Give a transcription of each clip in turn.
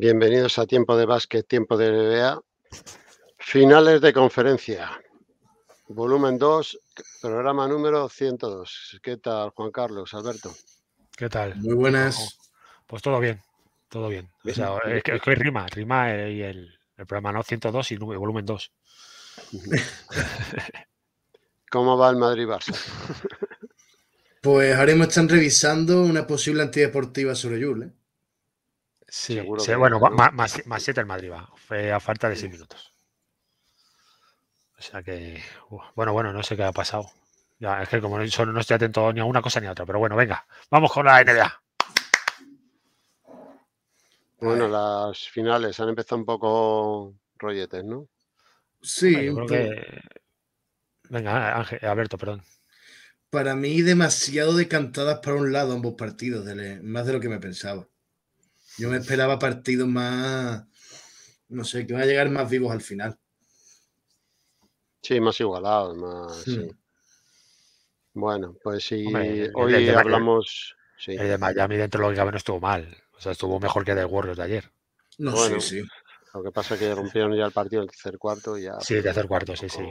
Bienvenidos a Tiempo de Básquet, Tiempo de NBA. Finales de conferencia. Volumen 2, programa número 102. ¿Qué tal, Juan Carlos, Alberto? ¿Qué tal? Muy buenas. Pues todo bien, todo bien. es, que, es rima, rima el, el, programa, ¿no? 102 y volumen 2. ¿Cómo va el Madrid-Barça? Pues ahora mismo están revisando una posible antideportiva sobre Yule. ¿eh? Sí, bueno, más, más, siete el Madrid va. a falta de seis minutos. O sea que, bueno, bueno, no sé qué ha pasado. Ya, es que como no, estoy atento ni a una cosa ni a otra, pero bueno, venga, vamos con la NBA. Bueno, las finales han empezado un poco rolletes, ¿no? Sí. Venga, Ángel, Alberto, perdón. Para mí demasiado decantadas para un lado ambos partidos, más de lo que me pensaba. Yo me esperaba partidos más, no sé, que van a llegar más vivos al final. Sí, más igualados, más. Bueno, pues sí, hoy hablamos. de Miami, dentro lógicamente no estuvo mal. O sea, estuvo mejor que de Warriors de ayer. No, sí, sí. Lo que pasa es que rompieron ya el partido el tercer cuarto y ya. Sí, el tercer cuarto, sí, sí.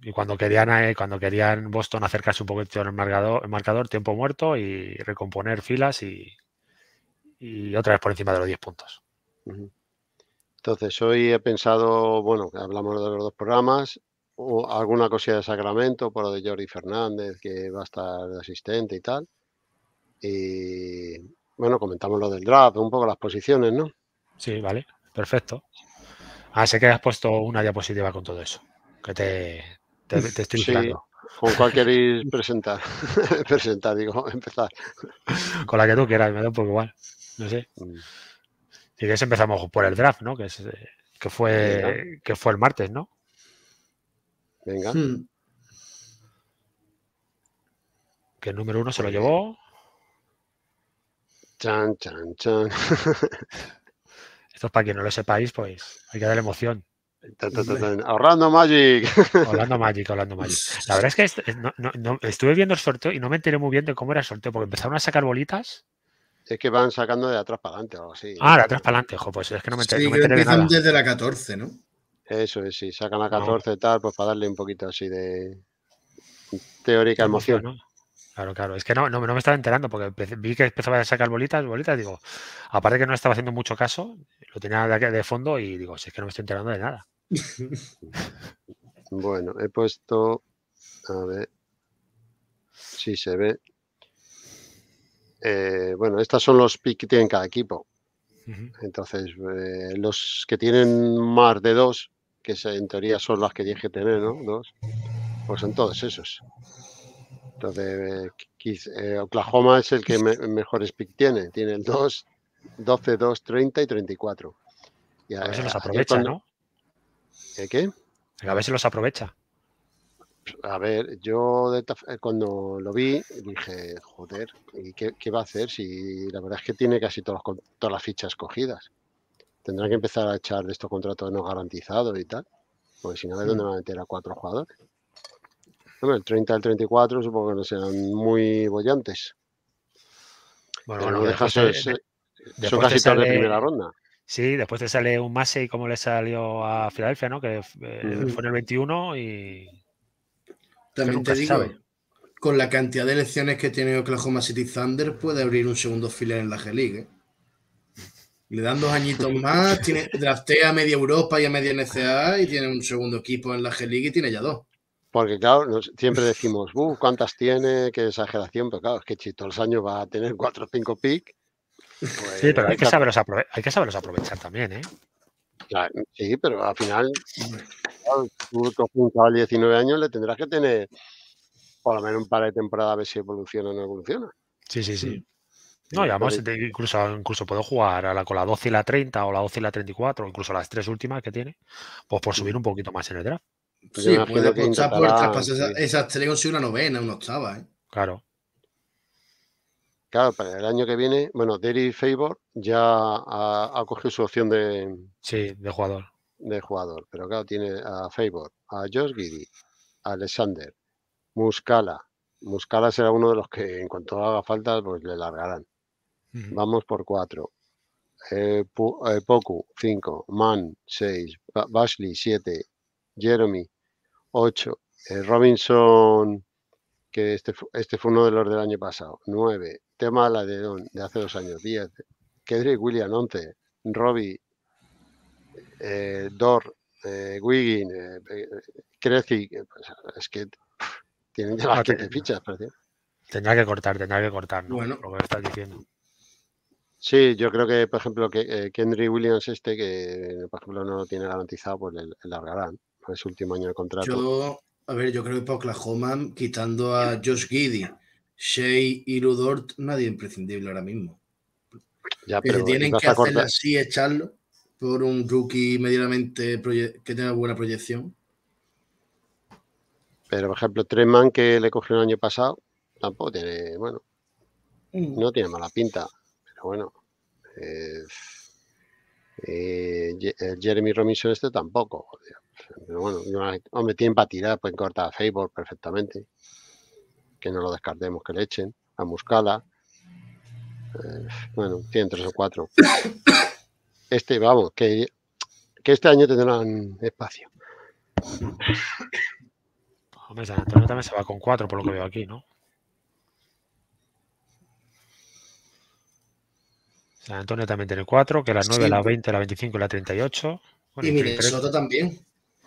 Y cuando querían, eh, cuando querían Boston acercarse un poquito en marcador, el marcador, tiempo muerto y recomponer filas y, y otra vez por encima de los 10 puntos. Entonces, hoy he pensado, bueno, que hablamos de los dos programas, o alguna cosilla de Sacramento, por lo de Jordi Fernández, que va a estar asistente y tal. Y bueno, comentamos lo del draft, un poco las posiciones, ¿no? Sí, vale, perfecto. Ah, sé que has puesto una diapositiva con todo eso, que te, estoy sí. ¿Con cuál queréis presentar? presentar, digo, empezar. Con la que tú quieras, me da un poco igual. No sé. Si mm. quieres empezamos por el draft, ¿no? Que, es, que, fue, que fue el martes, ¿no? Venga. Hmm. Que el número uno se lo pues llevó. Chan, chan, chan. Esto es para quien no lo sepáis, pues hay que darle emoción. Ahorrando Magic. Orlando Magic, Orlando Magic. La verdad es que estuve viendo el sorteo y no me enteré muy bien de cómo era el sorteo, porque empezaron a sacar bolitas es que van sacando de atrás para adelante o algo así. Ah, de atrás para adelante, ojo, pues es que no me, sí, no me empiezan desde la 14, ¿no? Eso es, sí, sacan la 14 y tal, pues para darle un poquito así de teórica emoción. ¿no? Claro, claro. Es que no, me estaba enterando porque vi que empezaba a sacar bolitas, bolitas. Digo, aparte que no estaba haciendo mucho caso, lo tenía de, de fondo y digo, si es que no me estoy enterando de nada. bueno, he puesto. A ver si se ve. Eh, bueno, estos son los picks que tiene cada equipo. Entonces, eh, los que tienen más de dos, que en teoría son las que tienes que tener, ¿no? Dos, pues son todos esos. Entonces, eh, Oklahoma es el que mejor mejores pick tiene. Tiene el 2, 12, 2, 30 y 34. Y a, ver si los aprovecha, ¿no? ¿Qué? A ver si los aprovecha. A ver, yo eh, cuando lo vi dije, joder, ¿y qué, va a hacer si la verdad es que tiene casi todos todas las fichas cogidas? Tendrá que empezar a echar de estos contratos no garantizados y tal, porque si no, dónde hmm. va a meter a cuatro jugadores? el 30 al 34 supongo que no serán muy bollantes. Bueno, bueno después, de, casi de primera ronda. Sí, después te sale un y como le salió a Filadelfia, ¿no? Que eh, fue en el 21 y también te digo, con la cantidad de elecciones que tiene Oklahoma City Thunder, puede abrir un segundo filial en la G-League. ¿eh? Le dan dos añitos más, tiene, draftea a media Europa y a media NCA y tiene un segundo equipo en la G-League y tiene ya dos. Porque claro, siempre decimos, ¿cuántas tiene? Qué exageración, pero claro, es que Chito los años va a tener cuatro o cinco pick. sí, pero pues hay que, saberlos hay que saberlos aprovechar también, ¿eh? sí, pero al final, al tú un de 19 años, le tendrás que tener por lo menos un par de temporadas a ver si evoluciona o no evoluciona. Sí, sí, sí. Mm. No, y eh, además incluso, incluso puedo jugar a la, con la 12 y la 30 o la 12 y la 34, incluso las tres últimas que tiene, pues por mm. subir un poquito más en el draft. Pues sí, puede apostar por traspasar esas tres una novena, una octava. ¿eh? Claro. Claro, para el año que viene, bueno, Derry Favor ya ha, cogido su opción de. Sí, de jugador. De jugador, pero claro, tiene a Favor, a George Giddy, a Alexander, Muscala. Muscala será uno de los que, en cuanto haga falta, pues le largarán. Vamos por cuatro. Eh, eh, Poku, cinco. Man, seis. Ba Bashley, Jeremy, ocho. Eh, Robinson, que este, este fue uno de los del año pasado. 9. Tema la de hace dos años. 10. Kendrick William once. Robbie. Dor. Wiggin. Eh, eh, eh, eh Creci. Pues, es que tienen ya ah, las fichas. parece. Tendrá que cortar, tendrá que cortar, ¿no? Bueno. Lo que estás diciendo. Sí, yo creo que, por ejemplo, que Kendrick Williams, este, que por ejemplo no lo tiene garantizado, pues le, largarán. Es su último año de contrato. Yo, a ver, yo creo que para Oklahoma, quitando a Josh Giddy, Shea y Ludort, nadie imprescindible ahora mismo. Ya, pero, tienen que hacerlo así, echarlo por un rookie medianamente que tenga buena proyección. Pero, por ejemplo, Treman que le cogió el año pasado, tampoco tiene, bueno, mm. no tiene mala pinta, pero bueno. Eh, eh, eh, Jeremy Robinson este tampoco, joder. Pero bueno, hombre, tienen para tirar, pueden cortar a Favor perfectamente. Que no lo descartemos, que le echen. A Muscala. Eh, bueno, tienen tres o cuatro. Este, vamos, que, que este año tendrán espacio. Hombre, San Antonio también se va con cuatro, por lo que veo aquí, ¿no? San Antonio también tiene cuatro, que la 9, la 20, la 25 y la 38. Y y pero nota también.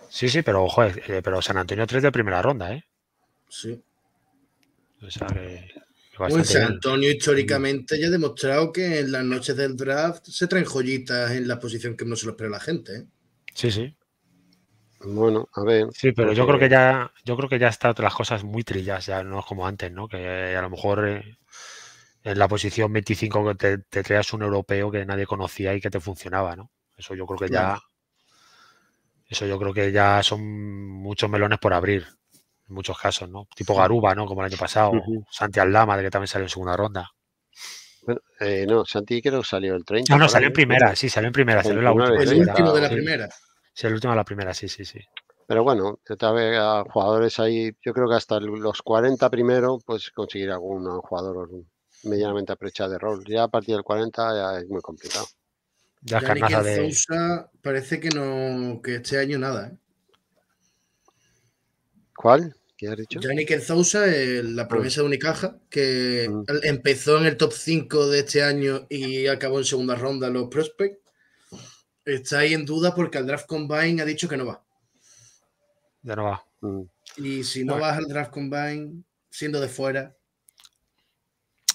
Sí, sí, pero ojo eh, pero San Antonio 3 de primera ronda, ¿eh? Sí. San Antonio históricamente ya ha demostrado que en las noches del draft se traen joyitas en la posición que no se lo espera la gente. ¿eh? Sí, sí. Bueno, a ver. Sí, pero yo creo que ya, yo creo que ya están las cosas muy trillas, ya no es como antes, ¿no? Que a lo mejor eh, en la posición 25 te, te traías un europeo que nadie conocía y que te funcionaba, ¿no? Eso yo creo que ya, eso yo creo que ya son muchos melones por abrir, en muchos casos, ¿no? Tipo Garuba, ¿no? Como el año pasado, Santi Aldama, de que también salió en segunda ronda. Eh, no, Santi creo que salió el 30. No, no, salió en primera, sí, salió en primera, salió en la última. El último de la primera. Sí, el último de la primera, sí, sí, sí. Pero bueno, otra vez jugadores ahí, yo creo que hasta los 40 primero, pues conseguir algún jugador medianamente aprechado de rol. Ya a partir del 40 ya es muy complicado. Yannick parece que no, que este año nada. ¿eh? ¿Cuál? ¿Qué has dicho? Yannick Sousa, la mm. promesa de Unicaja, que mm. empezó en el top 5 de este año y acabó en segunda ronda los prospects. Está ahí en duda porque al draft combine ha dicho que no va. Ya no va. Mm. Y si no vas al draft combine, siendo de fuera,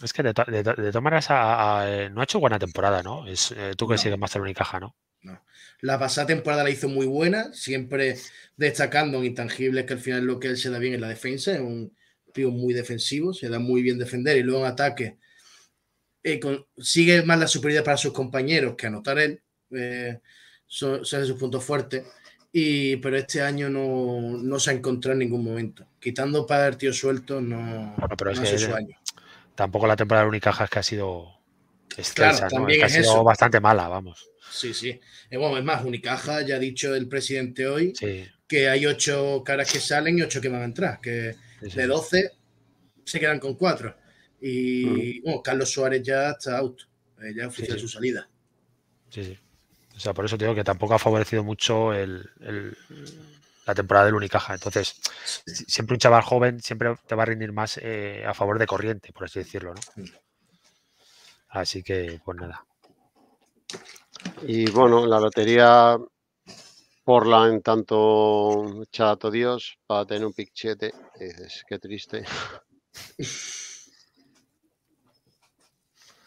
es que de, de, todas maneras eh, no ha hecho buena temporada, ¿no? Es, eh, tú que sigues más Barcelona y Caja, ¿no? No. La pasada temporada la hizo muy buena, siempre destacando en intangibles que al final lo que él se da bien es la defensa, es un tío muy defensivo, se da muy bien defender y luego en ataque eh, sigue más la superioridad para sus compañeros que anotar él, eh, son, sus puntos fuertes, y, pero este año no, se ha encontrado en ningún momento, quitando para suelto no, suelto, no hace su año tampoco la temporada de Unicaja es que ha sido ¿no? ha sido bastante mala, vamos. Sí, sí. Eh, bueno, es más, Unicaja, ya ha dicho el presidente hoy, que hay ocho caras que salen y ocho que van a entrar, que de doce se quedan con cuatro. Y bueno, Carlos Suárez ya está out, eh, ya oficial su salida. Sí, sí. O sea, por eso digo que tampoco ha favorecido mucho el la temporada del Unicaja. Entonces, siempre un chaval joven siempre te va a rendir más eh, a favor de corriente, por así decirlo. ¿no? Así que, pues nada. Y bueno, la lotería por la en tanto chato Dios, para tener un pichete es que triste.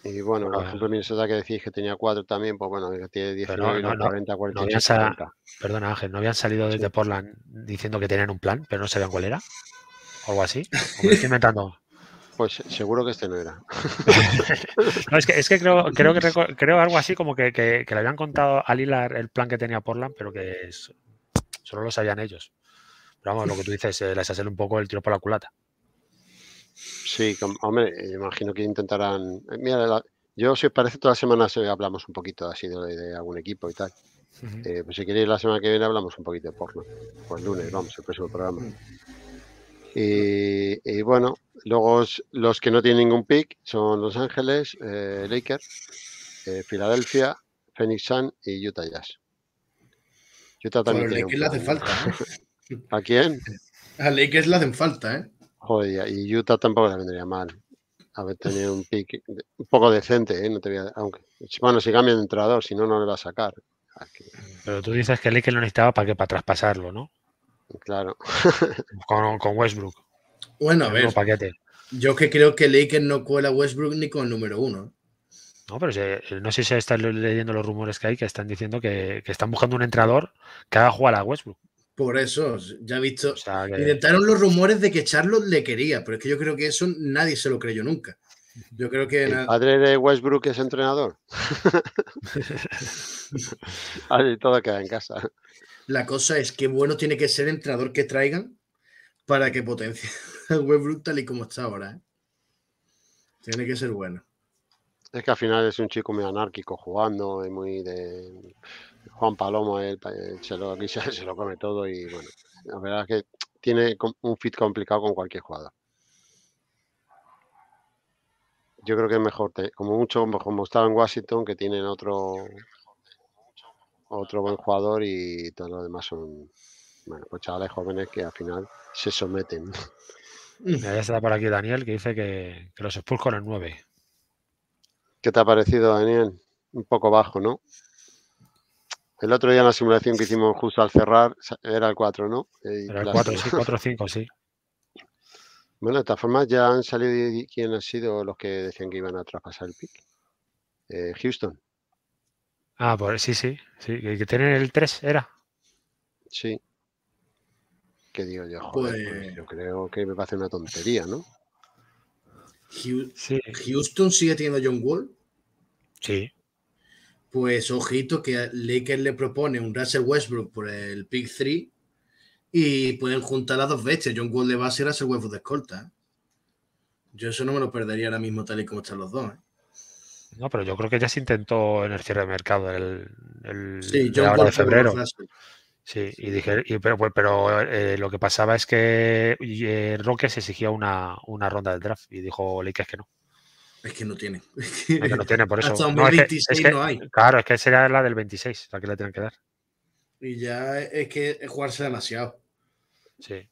Y bueno, por ejemplo, Minnesota que decís que tenía cuatro también, pues bueno, tiene 19, no, 40, Perdona, Ángel, ¿no habían salido desde Portland diciendo que tenían un plan, pero no sabían cuál era? ¿O algo así? ¿O me estoy inventando? Pues seguro que este no era. no, es que, es que creo, creo, creo algo así como que, le habían contado a Lilar el plan que tenía Portland, pero que solo lo sabían ellos. Pero vamos, lo que tú dices, eh, les hacer un poco el tiro por la culata. Sí, hombre, eh, imagino que intentarán. Eh, mira, yo si os parece, todas las semanas hablamos un poquito así de, algún equipo y tal. Eh, pues si queréis, la semana que viene hablamos un poquito de porno. Pues lunes, vamos, el próximo programa. Mm. y, bueno, luego los que no tienen ningún pick son Los Ángeles, Lakers, Filadelfia, Phoenix Sun y Utah Jazz. Utah pues también. Pero Lakers le hace falta. ¿A quién? A Lakers le hacen falta, ¿eh? Joder, y Utah tampoco le vendría mal. Haber tenido un pick un poco decente, ¿eh? No te voy a... aunque, bueno, si cambia de entrenador, si no, no le va a sacar. Pero tú dices que Lakers lo necesitaba para que para traspasarlo, ¿no? Claro. con, Westbrook. Bueno, a ver. Yo que creo que Lakers no cuela Westbrook ni con el número uno. No, pero no sé si están leyendo los rumores que hay que están diciendo que, están buscando un entrador que haga jugar a Westbrook. Por eso, ya he visto. Intentaron los rumores de que Charlotte le quería, pero es que yo creo que eso nadie se lo creyó nunca. Yo creo que. El padre de Westbrook es entrenador. Ahí todo queda en casa. La cosa es que bueno tiene que ser el entrenador que traigan para que potencie a Westbrook tal y como está ahora. ¿eh? Tiene que ser bueno. Es que al final es un chico muy anárquico jugando, y muy de Juan Palomo, eh, eh, se, lo, aquí se, lo come todo y bueno, la verdad es que tiene un fit complicado con cualquier jugador. Yo creo que es mejor, como mucho, como estaba en Washington, que tienen otro otro buen jugador y todos los demás son bueno, pues chavales jóvenes que al final se someten. Ya está por aquí Daniel que dice que, los expulso con el 9. ¿Qué te ha parecido, Daniel? Un poco bajo, ¿no? El otro día en la simulación que hicimos justo al cerrar era el 4, ¿no? era el 4, sí, 4 5, sí. Bueno, de todas formas ya han salido quién han sido los que decían que iban a traspasar el pick. Eh, Houston. Ah, pues sí, sí, sí, que tienen el 3 era. Sí. ¿Qué digo yo? Pues pues yo creo que me parece una tontería, ¿no? Houston sigue teniendo John Wall. Sí pues ojito que Lakers le propone un Russell Westbrook por el pick 3 y pueden juntar las dos veces. John Wall va a ser Russell Westbrook de escolta. ¿eh? Yo eso no me lo perdería ahora mismo tal y como están los dos. ¿eh? No, pero yo creo que ya se intentó en el cierre de mercado el, el de febrero. Sí, y dije, pero, pues, pero eh, lo que pasaba es que Rockets Roque se exigía una, una ronda del draft y dijo Lakers que no. Es que no tiene. Es que, no tiene, por eso. Hasta 2026 no, no hay. Claro, es que será la del 26, la que le tienen que dar. Y ya es que es jugarse demasiado. Sí.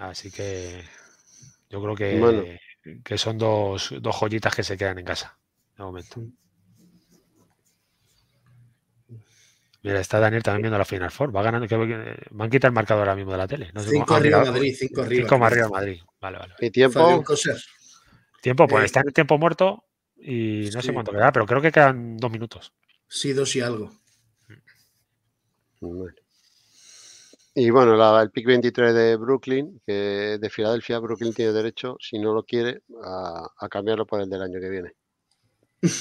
Así que yo creo que, que son dos, dos, joyitas que se quedan en casa de momento. Mm. Mira, está Daniel también viendo la Final Four. Va ganando, que han quitar el marcador ahora mismo de la tele. No sé arriba Madrid, cinco arriba. arriba Madrid. Vale, vale. ¿Y tiempo? Tiempo, pues está eh, está el tiempo muerto y no sé cuánto queda, pero creo que quedan dos minutos. Sí, dos y algo. Mm. Y bueno, el PIC 23 de Brooklyn, que de Filadelfia, Brooklyn tiene derecho, si no lo quiere, a, cambiarlo por el del año que viene.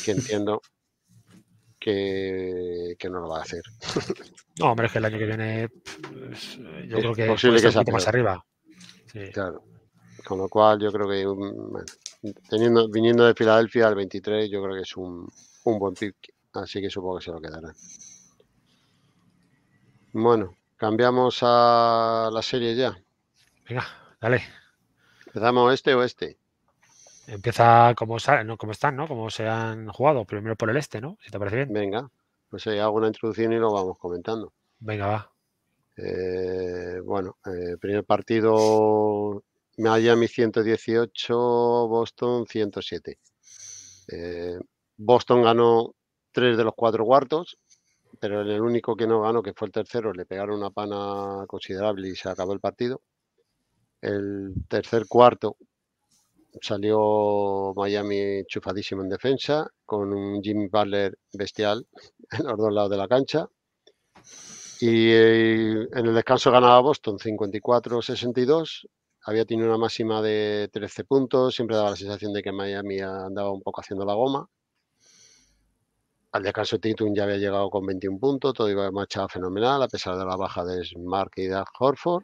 Que entiendo que, no lo va a hacer. No, hombre, es que el año que viene yo creo que es un más arriba. Claro. Con lo cual yo creo que teniendo, viniendo de Filadelfia al 23 yo creo que es un, buen pick, así que supongo que se lo quedará. Bueno, cambiamos a la serie ya. Venga, dale. ¿Empezamos este o este? Empieza como, no, como están, ¿no? Como se han jugado, primero por el este, ¿no? Si te parece bien. Venga, pues hay hago una introducción y lo vamos comentando. Venga, va. Eh, bueno, eh, primer partido Miami 118, Boston 107. Eh, Boston ganó tres de los cuatro cuartos, pero en el único que no ganó, que fue el tercero, le pegaron una pana considerable y se acabó el partido. El tercer cuarto salió Miami chufadísimo en defensa, con un Jimmy Butler bestial en los dos lados de la cancha. Y eh, en el descanso ganaba Boston 54-62 había tenido una máxima de 13 puntos, siempre daba la sensación de que Miami andaba un poco haciendo la goma. Al descanso título ya había llegado con 21 puntos, todo iba de marcha fenomenal, a pesar de la baja de Smart y de Horford.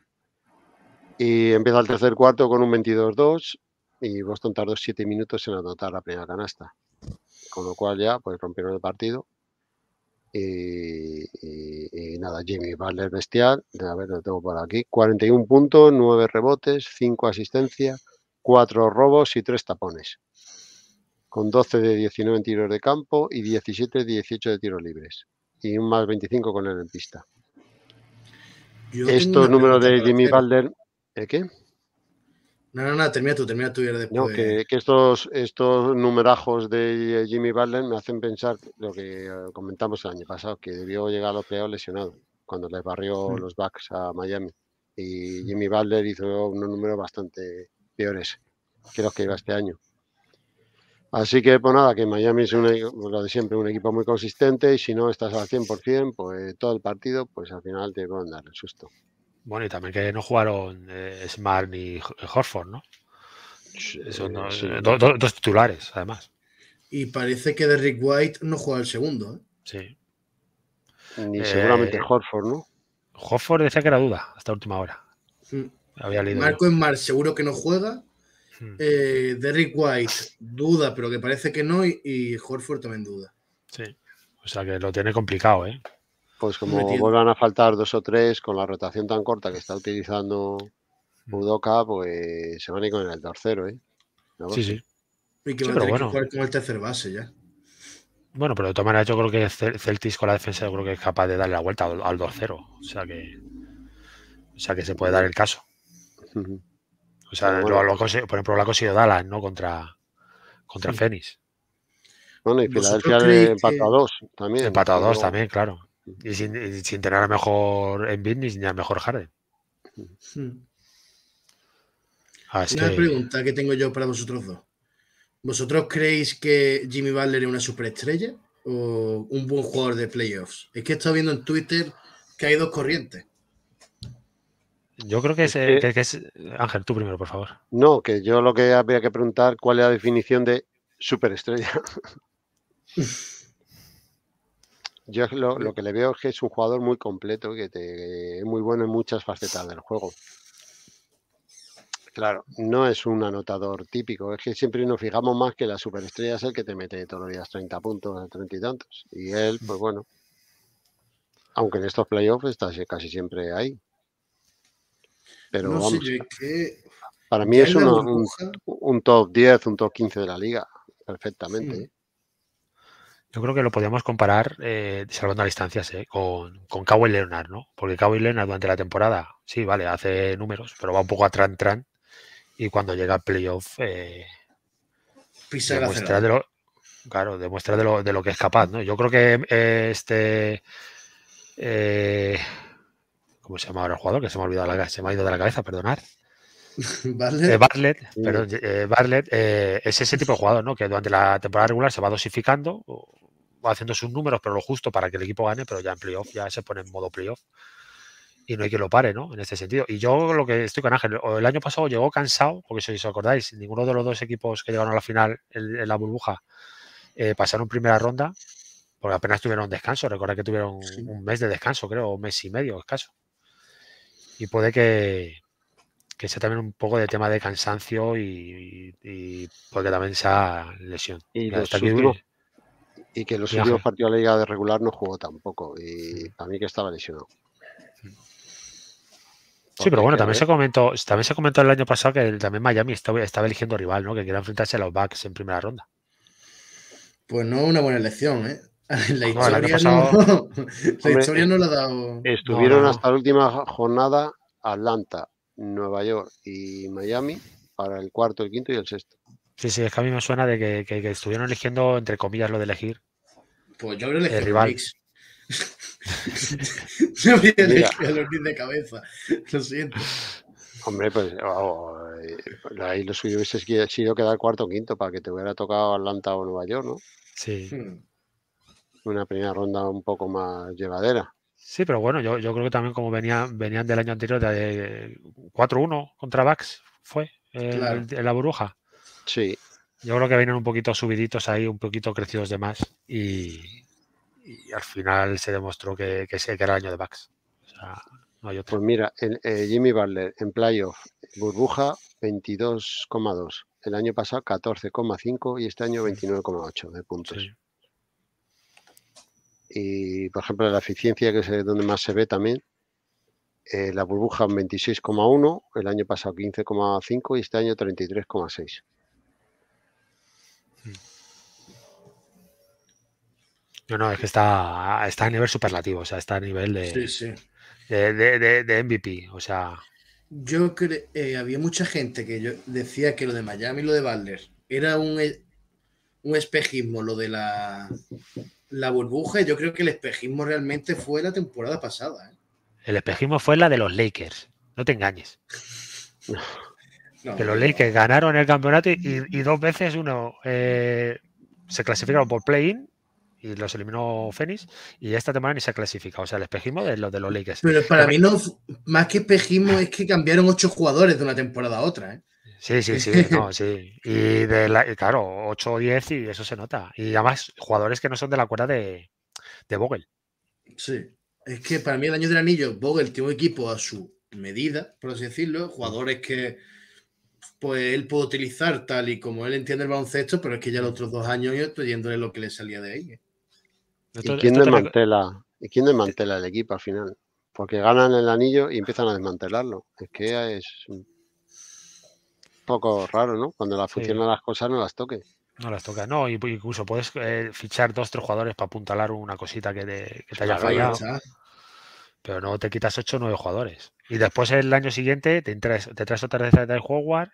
Y empieza el tercer cuarto con un 22-2 y Boston tardó 7 minutos en anotar la primera canasta. Con lo cual ya pues rompieron el partido y, nada, Jimmy Butler bestial. A ver, lo tengo por aquí. 41 puntos, 9 rebotes, 5 asistencia, 4 robos y 3 tapones. Con 12 de 19 tiros de campo y 17 de 18 de tiros libres. Y un más 25 con él en pista. Estos números de Jimmy Butler... ¿eh, ¿Qué? No, no, no, termina tú, termina tú y después. No, que, estos, estos numerajos de Jimmy Butler me hacen pensar lo que eh, comentamos el año pasado, que debió llegar a los lesionado cuando les barrió los backs a Miami. Y Jimmy Butler hizo unos números bastante peores que los que iba este año. Así que, pues nada, que Miami es un, lo de siempre, un equipo muy consistente y si no estás al 100%, pues todo el partido, pues al final te va a dar el susto. Bueno, y también que no jugaron eh, Smart ni eh, Horford, ¿no? Eh, Son dos titulares, además. Y parece que Derrick White no juega el segundo, ¿eh? Sí. Y seguramente Horford, ¿no? Horford decía que era duda hasta última hora. Mm. Marco Smart seguro que no juega. Mm. Derrick White duda, pero que parece que no. y Horford también duda. Sí. O sea que lo tiene complicado, ¿eh? Pues como vuelvan a faltar dos o tres con la rotación tan corta que está utilizando Budoka, mm. pues se van a ir con el tercero, ¿eh? Sí, sí. Y que va a tener bueno. que jugar con el tercer base ya. Bueno, pero de todas maneras yo creo que Celtis con la defensa creo que es capaz de darle la vuelta al, 2-0. O sea que. O sea que se puede dar el caso. O sea, por ejemplo, lo ha conseguido Dallas, ¿no? Contra, contra Fénix. Bueno, y Filadelfia empata a 2 también. Empatado dos también, claro. Y sin, tener a mejor en ni a mejor Harden. Hmm. una pregunta que tengo yo para vosotros dos. ¿Vosotros creéis que Jimmy Butler es una superestrella o un buen jugador de playoffs? Es que he estado viendo en Twitter que hay dos corrientes. Yo creo que es, es, Ángel, tú primero, por favor. No, que yo lo que habría que preguntar, ¿cuál es la definición de superestrella? Yo lo, que le veo es que es un jugador muy completo, que, te, es muy bueno en muchas facetas del juego. Claro, no es un anotador típico, es que siempre nos fijamos más que la superestrella es el que te mete todos los días 30 puntos, 30 y tantos. Y él, pues bueno, aunque en estos playoffs está casi siempre ahí. Pero vamos, para mí es un, top 10, un top 15 de la liga, perfectamente. ¿eh? Yo creo que lo podríamos comparar, eh, salvando a distancias, eh, con, con Kawhi Leonard, ¿no? Porque Kawhi Leonard durante la temporada, sí, vale, hace números, pero va un poco a tran-tran. Y cuando llega al playoff, eh, demuestra, de lo, claro, demuestra de lo, que es capaz, ¿no? Yo creo que eh, este... ¿Cómo se llama ahora el jugador? Que se me ha olvidado, la, se me ha ido de la cabeza, perdonad. Barlet. es ese tipo de jugador, ¿no? Que durante la temporada regular se va dosificando, haciendo sus números, pero lo justo para que el equipo gane, pero ya en playoff, ya se pone en modo playoff. Y no hay que lo pare, ¿no? En este sentido. Y yo lo que estoy con Ángel, el año pasado llegó cansado, porque si os acordáis, ninguno de los dos equipos que llegaron a la final en, la burbuja eh, pasaron primera ronda, porque apenas tuvieron descanso. Recordad que tuvieron un mes de descanso, creo, un mes y medio escaso. Y puede que, que sea también un poco de tema de cansancio y, porque también sea lesión. Y los, y que los últimos partidos de la liga de regular no jugó tampoco. Y a mí que estaba lesionado. Sí, pero bueno, también se comentó, también se comentó el año pasado que también Miami estaba, eligiendo rival, ¿no? Que quería enfrentarse a los Bucks en primera ronda. Pues no una buena elección, ¿eh? La historia, no, la ha dado. Estuvieron hasta la última jornada Atlanta, Nueva York y Miami para el cuarto, el quinto y el sexto. Sí, sí, es que a mí me suena de que, estuvieron eligiendo, entre comillas, lo de elegir. Pues yo creo que el rival. yo a de cabeza. Lo siento. Hombre, pues oh, oh, eh, ahí lo suyo hubiese sido quedar cuarto o quinto para que te hubiera tocado Atlanta o Nueva York, ¿no? Sí. Hmm. Una primera ronda un poco más llevadera. Sí, pero bueno, yo, yo creo que también como venían del año anterior de 4-1 eh, contra Bax, fue eh, la burbuja. Sí. Yo creo que vienen un poquito subiditos ahí, un poquito crecidos de más. Y, al final se demostró que, que, que era el año de Bucks. Pues mira, eh, Jimmy Butler en playoff, burbuja 22,2. El año pasado 14,5 y este año 29,8 de puntos. Y por ejemplo, la eficiencia, que es donde más se ve también, eh, la burbuja 26,1, el año pasado 15,5 y este año 33,6. No, no, es que está, está a nivel superlativo, o sea, está a nivel de, MVP, o sea... Yo creo, eh, había mucha gente que yo decía que lo de Miami y lo de Butler era un, e, un espejismo, lo de la, la burbuja, yo creo que el espejismo realmente fue la temporada pasada. ¿eh? El espejismo fue la de los Lakers, no te engañes. que los Lakers ganaron el campeonato y, dos veces uno eh, se clasificaron por play-in y los eliminó Fénix y esta temporada ni se ha clasificado. O sea, el espejismo de los de los Lakers. Pero para mí no, más que espejismo es que cambiaron ocho jugadores de una temporada a otra, ¿eh? Sí, sí, sí, sí. Y de claro, 8 o 10 y eso se nota. Y además, jugadores que no son de la cuerda de, de Vogel. Sí, es que para mí el año del anillo, Vogel tiene un equipo a su medida, por así decirlo, jugadores que pues él puede utilizar tal y como él entiende el baloncesto, pero es que ya los otros dos años yo estoy yéndole lo que le salía de ahí. ¿Y quién desmantela? ¿Y quién desmantela el equipo al final? Porque ganan el anillo y empiezan a desmantelarlo. Es que es un poco raro, ¿no? Cuando la funcionan las cosas no las toques. No las toca, no, incluso puedes eh, fichar dos, tres jugadores para apuntalar una cosita que te, que te haya fallado. pero no te quitas ocho o nueve jugadores. Y después el año siguiente te traes, otra vez a Howard,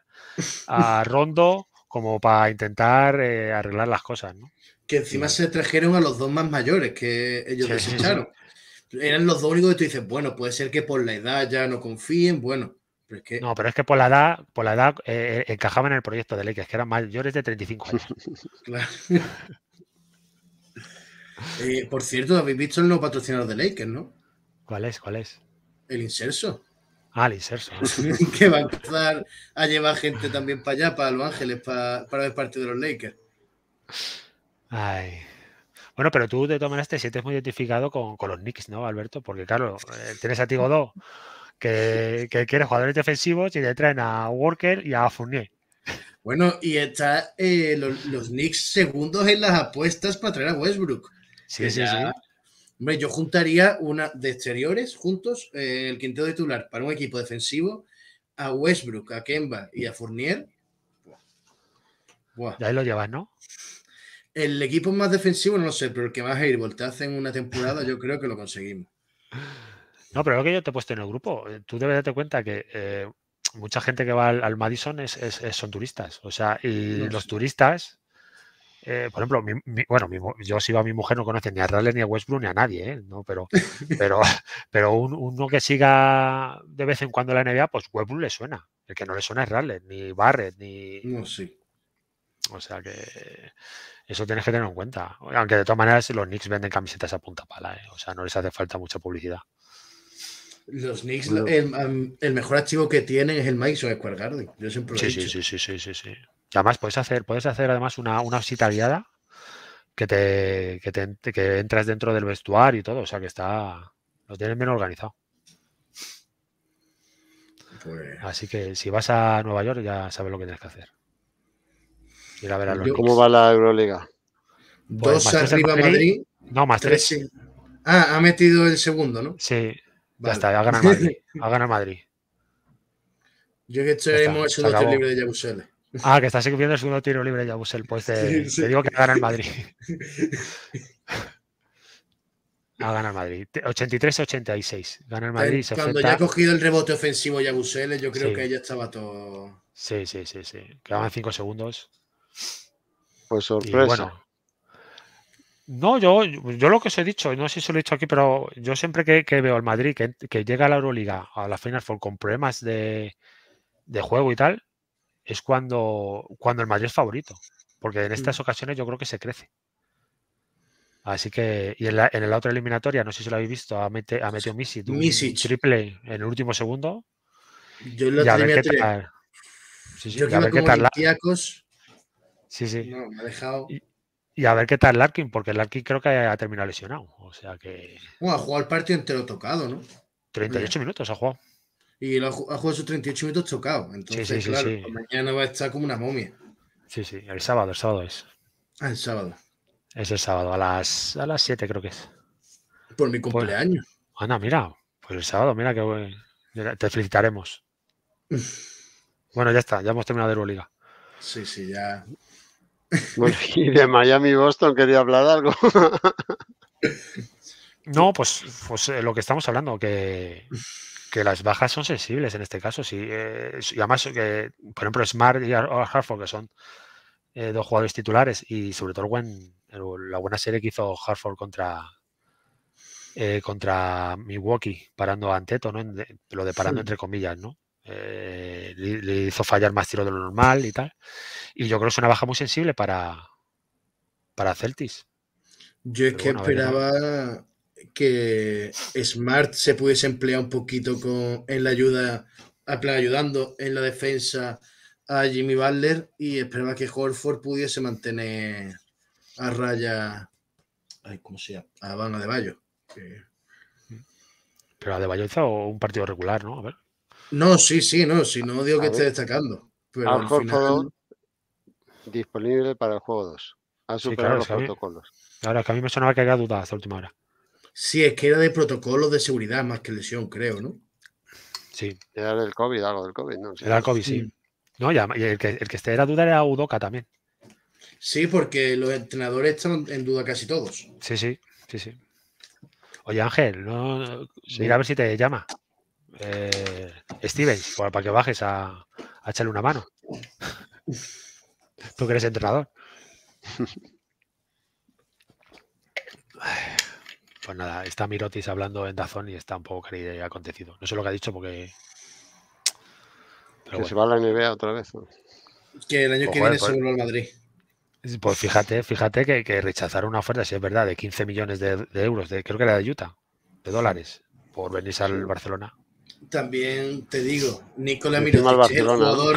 a Rondo, como para intentar eh, arreglar las cosas, ¿no? que encima se trajeron a los dos más mayores que ellos desecharon. Eran los dos únicos que tú dices, bueno, puede ser que por la edad ya no confíen, bueno. Pero es que... No, pero es que por la edad, por la edad eh, eh, encajaban en el proyecto de Lakers, que eran mayores de 35 años. Eh, por cierto, habéis visto el nuevo patrocinador de Lakers, ¿no? ¿Cuál es? ¿Cuál es? El inserso. Ah, el inserso. que va a empezar a llevar gente también para allá, para Los Ángeles, para, para ver parte de los Lakers. Ay. Bueno, pero tú de todas maneras te sientes muy identificado con, los Knicks, ¿no, Alberto? Porque claro, eh, tienes a Tigodó que, que quiere jugadores defensivos y le traen a Walker y a Fournier. Bueno, y están eh, los, Knicks segundos en las apuestas para traer a Westbrook. Sí, sí, Hombre, yo juntaría una de exteriores juntos, el eh, el quinteto titular para un equipo defensivo, a Westbrook, a Kemba y a Fournier. Buah. ahí lo llevas, ¿no? El equipo más defensivo, no lo sé, pero el que más a ir hace en una temporada, yo creo que lo conseguimos. No, pero lo que yo te he puesto en el grupo, eh, tú debes darte cuenta que eh, mucha gente que va al, Madison son turistas. O sea, y los turistas, eh, por ejemplo, bueno, yo si va mi mujer no conoce ni a Raleigh, ni a Westbrook, ni a nadie, ¿no? Pero, pero, pero uno que siga de vez en cuando la NBA, pues Westbrook le suena. El que no le suena es Raleigh, ni Barrett, ni. No, sí. O sea que eso tienes que tener en cuenta. Aunque de todas maneras los Knicks venden camisetas a punta pala, ¿eh? o sea, no les hace falta mucha publicidad. Los Knicks, el, mejor archivo que tienen es el Madison Square Garden. Yo siempre sí, sí, sí, sí, sí, sí, además puedes hacer, puedes hacer además una, una guiada que te, que entras dentro del vestuario y todo. O sea que está. Lo tienen bien organizado. Pues Así que si vas a Nueva York ya sabes lo que tienes que hacer. Y ¿Cómo va la Euroliga? Pues dos arriba Madrid, Madrid. No, más tres. Ah, ha metido el segundo, ¿no? Sí. Basta, Ya está, ha ganado Madrid. Ha ganado Madrid. Yo que estoy en ah, el segundo tiro libre de Yabusel. Ah, que estás viendo el segundo tiro libre de Yabusel. Pues eh, te, digo que gana el Madrid. Ha ganado Madrid. 83-86. Gana el Madrid. Cuando ya ha cogido el rebote ofensivo Yabusel, yo creo que ya estaba todo. Sí, sí, sí, sí. Quedaban cinco segundos. Pues sorpresa. no, yo, pues yo lo que os he dicho, no sé si os lo he dicho aquí, pero yo siempre que, que veo al Madrid que, llega a la Euroliga, a la Final Four con problemas de, de juego y tal, es cuando, cuando el Madrid es favorito. Porque en estas mm. ocasiones yo creo que se crece. Así que, y en la, en otra eliminatoria, no sé si lo habéis visto, ha, mete, ha metido Misic, un triple en el último segundo. Yo lo Sí, sí. Y, a ver qué tal Larkin, porque Larkin creo que ha terminado lesionado. O sea que. Bueno, ha jugado el partido entero tocado, ¿no? 38 minutos ha jugado. Y ha, jugado esos 38 minutos tocado. Entonces, claro, mañana va a estar como una momia. Sí, sí, el sábado, el sábado es. Ah, el sábado. Es el sábado, a las, a las 7 creo que es. Por mi pues, cumpleaños. anda, mira, pues el sábado, mira que te felicitaremos. bueno, ya está, ya hemos terminado de Euroliga. Sí, sí, ya. y de Miami Boston quería hablar algo. No, pues, pues eh, lo que estamos hablando, que, las bajas son sensibles en este caso. Sí, eh, y además, eh, por ejemplo, Smart y Hartford, que son dos jugadores titulares, y sobre todo la buena serie que hizo Hartford contra, contra Milwaukee, parando a Anteto, lo de parando entre comillas, ¿no? Eh, le, hizo fallar más tiro de lo normal y tal. Y yo creo que es una baja muy sensible para, para Celtis. Yo es que esperaba que Smart se pudiese emplear un poquito en la ayuda, ayudando en la defensa a Jimmy Butler y esperaba que Horford pudiese mantener a raya ay, ¿cómo se a Habana de Bayo. Que... de Adebayo o un partido regular, ¿no? A ver. No, sí, sí, no, si no digo que esté destacando. Pero al final... disponible para el juego 2. Han superado los protocolos. Ahora, que a mí me sonaba que había dudas hasta última hora. Sí, es que era de protocolos de seguridad más que lesión, creo, ¿no? Sí. Era del COVID, algo del COVID, ¿no? era el COVID, sí. Mm. No, ya, y el que, el que esté era duda era Udoca también. Sí, porque los entrenadores están en duda casi todos. Sí, sí, sí, sí. Oye, Ángel, mira a ver si te llama. Eh, Steven, para que bajes a, echarle una mano. Tú que eres entrenador. Pues nada, está Mirotis hablando en Dazón y está un poco creído y acontecido. No sé lo que ha dicho porque. se va a la NBA otra vez. Que el año pues que viene se vuelve pues al Madrid. Pues fíjate, fíjate que, que, una oferta, si es verdad, de 15 millones de, euros, de, creo que era de Utah, de dólares, por venirse al Barcelona también te digo, Nicolás Mirotic, el jugador,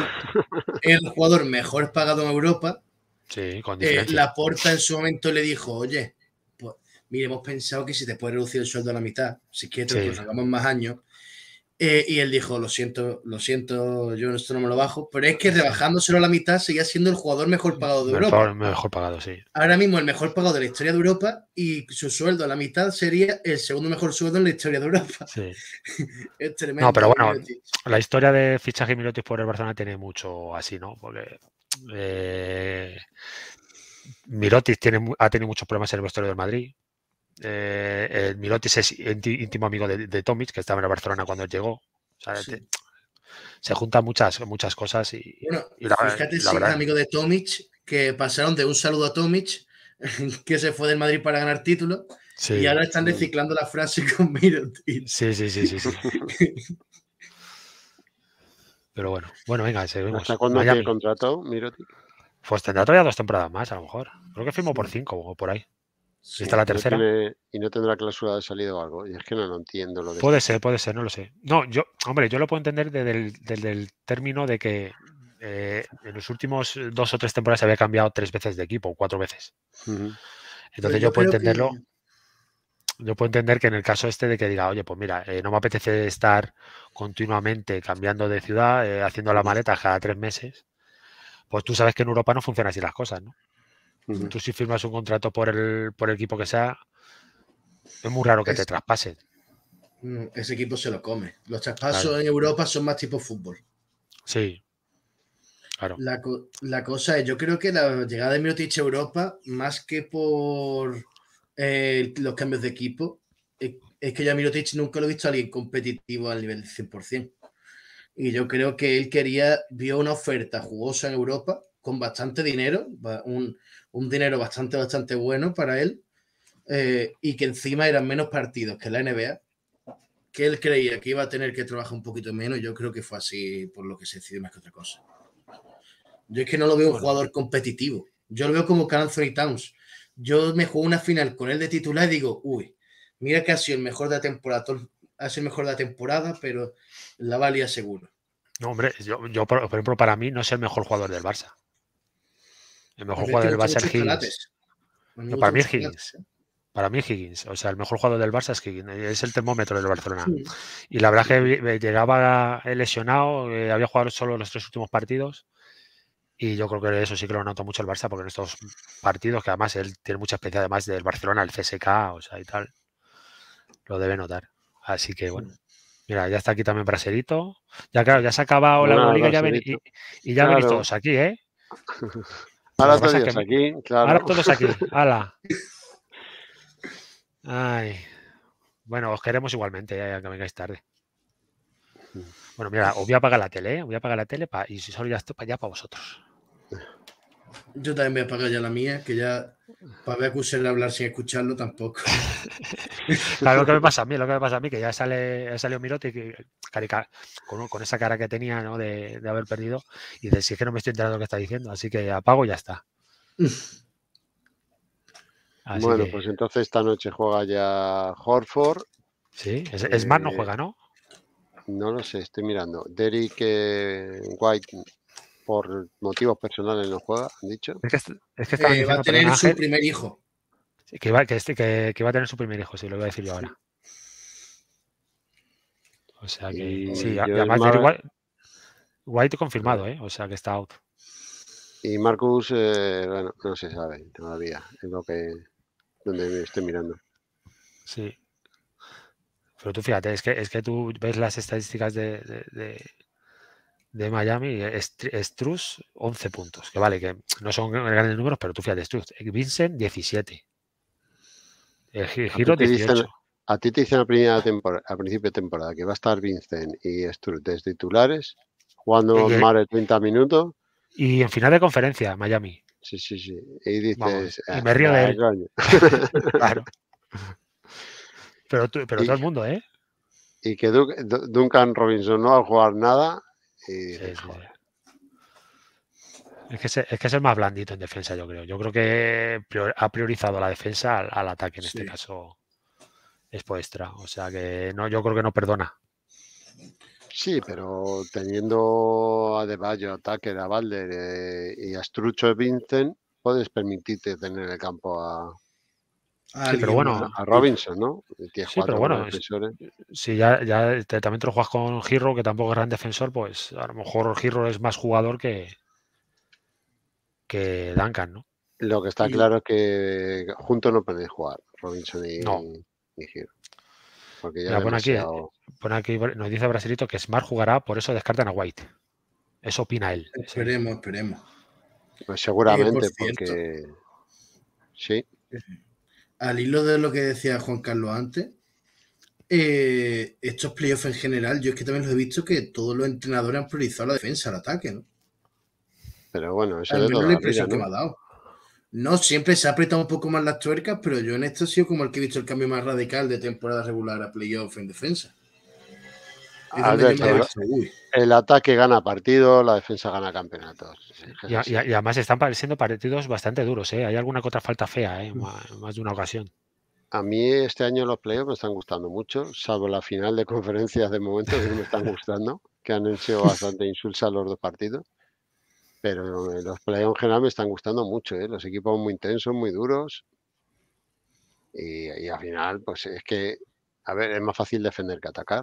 el jugador mejor pagado en Europa. Sí, eh, la Porta en su momento le dijo, oye, pues mire, hemos pensado que si te puede reducir el sueldo a la mitad, si quieres que nos pues, hagamos más años, eh, y él dijo, lo siento, lo siento, yo esto no me lo bajo, pero es que rebajándoselo a la mitad seguía siendo el jugador mejor pagado de Europa. Mejor pagado, sí. Ahora mismo el mejor pagado de la historia de Europa y su sueldo a la mitad sería el segundo mejor sueldo en la historia de Europa. Sí. es tremendo. No, pero bueno, la historia de fichaje Mirotis por el Barcelona tiene mucho así, ¿no? Porque... Eh, tiene, ha tenido muchos problemas en el vestuario del Madrid. Eh, es íntimo amigo de, Tomic, que estaba en Barcelona cuando llegó. se juntan muchas, muchas cosas. Y, fíjate, si amigo de Tomic, que pasaron de un saludo a Tomic, que se fue del Madrid para ganar título. y ahora están reciclando la frase con Mirotis Sí, sí, sí, sí. Pero bueno, bueno, venga, seguimos. ¿Hasta cuándo tiene el contrato Pues tendrá todavía dos temporadas más, a lo mejor. Creo que firmó por cinco o por ahí está la tercera. y no tendrá clausura de salida o algo. Y es que no, lo entiendo lo de. Puede ser, puede ser, no lo sé. No, yo, hombre, yo lo puedo entender desde el, término de que eh, en los últimos dos o tres temporadas se había cambiado tres veces de equipo, cuatro veces. Entonces yo, puedo entenderlo. Yo puedo entender que en el caso este de que diga, oye, pues mira, eh, no me apetece estar continuamente cambiando de ciudad, eh, haciendo la maleta cada tres meses. Pues tú sabes que en Europa no funcionan así las cosas, ¿no? Tú si firmas un contrato por el, por el equipo que sea, es muy raro que te traspasen. Mm, ese equipo se lo come. Los traspasos en Europa son más tipo fútbol. Sí. Claro. La, cosa es, yo creo que la llegada de Mirotic a Europa, más que por eh, los cambios de equipo, es que ya a Mirotic nunca lo he visto a alguien competitivo al nivel 100%. Y yo creo que él quería, vio una oferta jugosa en Europa con bastante dinero, un, dinero bastante, bastante bueno para él, eh, y que encima eran menos partidos que la NBA, que él creía que iba a tener que trabajar un poquito menos, yo creo que fue así por lo que se decidió más que otra cosa. Yo es que no lo veo un jugador competitivo, yo lo veo como Anthony Towns. Yo me juego una final con él de titular y digo, uy, mira que ha sido el mejor de la temporada, ha el mejor de la temporada, pero la valía seguro. No, hombre, yo, por, ejemplo, para mí no es el mejor jugador del Barça. El mejor jugador del Barça es Higgins. ¿eh? para mí es Higgins. Para mí Higgins. O sea, el mejor jugador del Barça es Higgins. Es el termómetro del Barcelona. Y la verdad es que llegaba lesionado, eh, había jugado solo los tres últimos partidos. Y yo creo que eso sí que lo nota mucho el Barça, porque en estos partidos, que además él tiene mucha experiencia además del Barcelona, el CSK, o sea, y tal, lo debe notar. Así que bueno. Mira, ya está aquí también Braserito. Ya claro, ya se ha acabado la Liga y ya, ven, todos aquí, ¿eh? Ahora todos aquí, claro. Ahora todos aquí, hala. Bueno, os queremos igualmente, ya, eh, que vengáis tarde. Bueno, mira, os voy a apagar la tele, eh, voy a apagar la tele y si solo ya estoy para allá para vosotros. Yo también voy a apagar ya la mía, que ya para ver le hablar sin escucharlo tampoco. lo que me pasa a mí, lo que me pasa a mí, que ya sale, ya salió Mirotic con, con, esa cara que tenía ¿no? de, de, haber perdido y de si es que no me estoy enterando lo que está diciendo, así que apago y ya está. bueno, pues entonces esta noche juega ya Horford. Sí, es, más, no eh, juega, ¿no? No lo sé, estoy mirando. Derrick eh, White por motivos personales no juega, han dicho. Es que, eh, va a tener su primer hijo. que, va, este, que, que, va a tener su primer hijo, sí, lo voy a decir yo ahora. O sea que sí, además igual White, confirmado, ¿eh? O sea que está out. Y Marcus, eh, bueno, no se sabe todavía, es lo que donde me estoy mirando. Sí. Pero tú fíjate, es que, es que tú ves las estadísticas de de Miami, Struz, 11 puntos. Que vale, que no son grandes números, pero tú fíjate, Struz. Eh, Vincent, 17. El giro, 18. a ti te dicen a, principio de temporada que va a estar Vincent y Struz desde titulares, jugando eh, más de 30 minutos. Y en final de conferencia, Miami. Sí, sí, sí. Y dices. Ah, me río de él. claro. Pero, todo el mundo, ¿eh? Y que Duncan Robinson no va a jugar nada es que, es, el más blandito en defensa, yo creo. Yo creo que ha priorizado la defensa al, ataque, en este caso es Poestra. O sea que no, yo creo que no perdona. Sí, pero teniendo a De a ataque a Valder y a Strucho Vincent, puedes permitirte tener en el campo a, Ah, pero bueno, a Robinson, ¿no? sí, pero bueno, si ya, ya también te lo juegas con Giro, que tampoco es gran defensor, pues a lo mejor Giro es más jugador que, que Duncan, ¿no? Lo que está claro es que juntos no pueden jugar Robinson y, no. Giro. Porque ya aquí, nos dice Brasilito que Smart jugará, por eso descartan a White. Eso opina él. Esperemos, esperemos. Pues seguramente, porque. Sí al hilo de lo que decía Juan Carlos antes, eh, estos playoffs en general, yo es que también los he visto que todos los entrenadores han priorizado la defensa, el ataque, ¿no? Pero bueno, eso es la impresión ¿no? que me ha dado. No, siempre se ha apretado un poco más las tuercas, pero yo en esto he sido como el que he visto el cambio más radical de temporada regular a playoff en defensa el, ataque gana partido, la defensa gana campeonatos. Y, además están pareciendo partidos bastante duros. ¿eh? Hay alguna que otra falta fea, ¿eh? más, de una ocasión. A mí este año los playoffs me están gustando mucho, salvo la final de conferencias de momento que me están gustando, que han hecho bastante insulsa los dos partidos. Pero los playoffs en general me están gustando mucho, ¿eh? los equipos muy intensos, muy duros. Y, y al final, pues es que, a ver, es más fácil defender que atacar.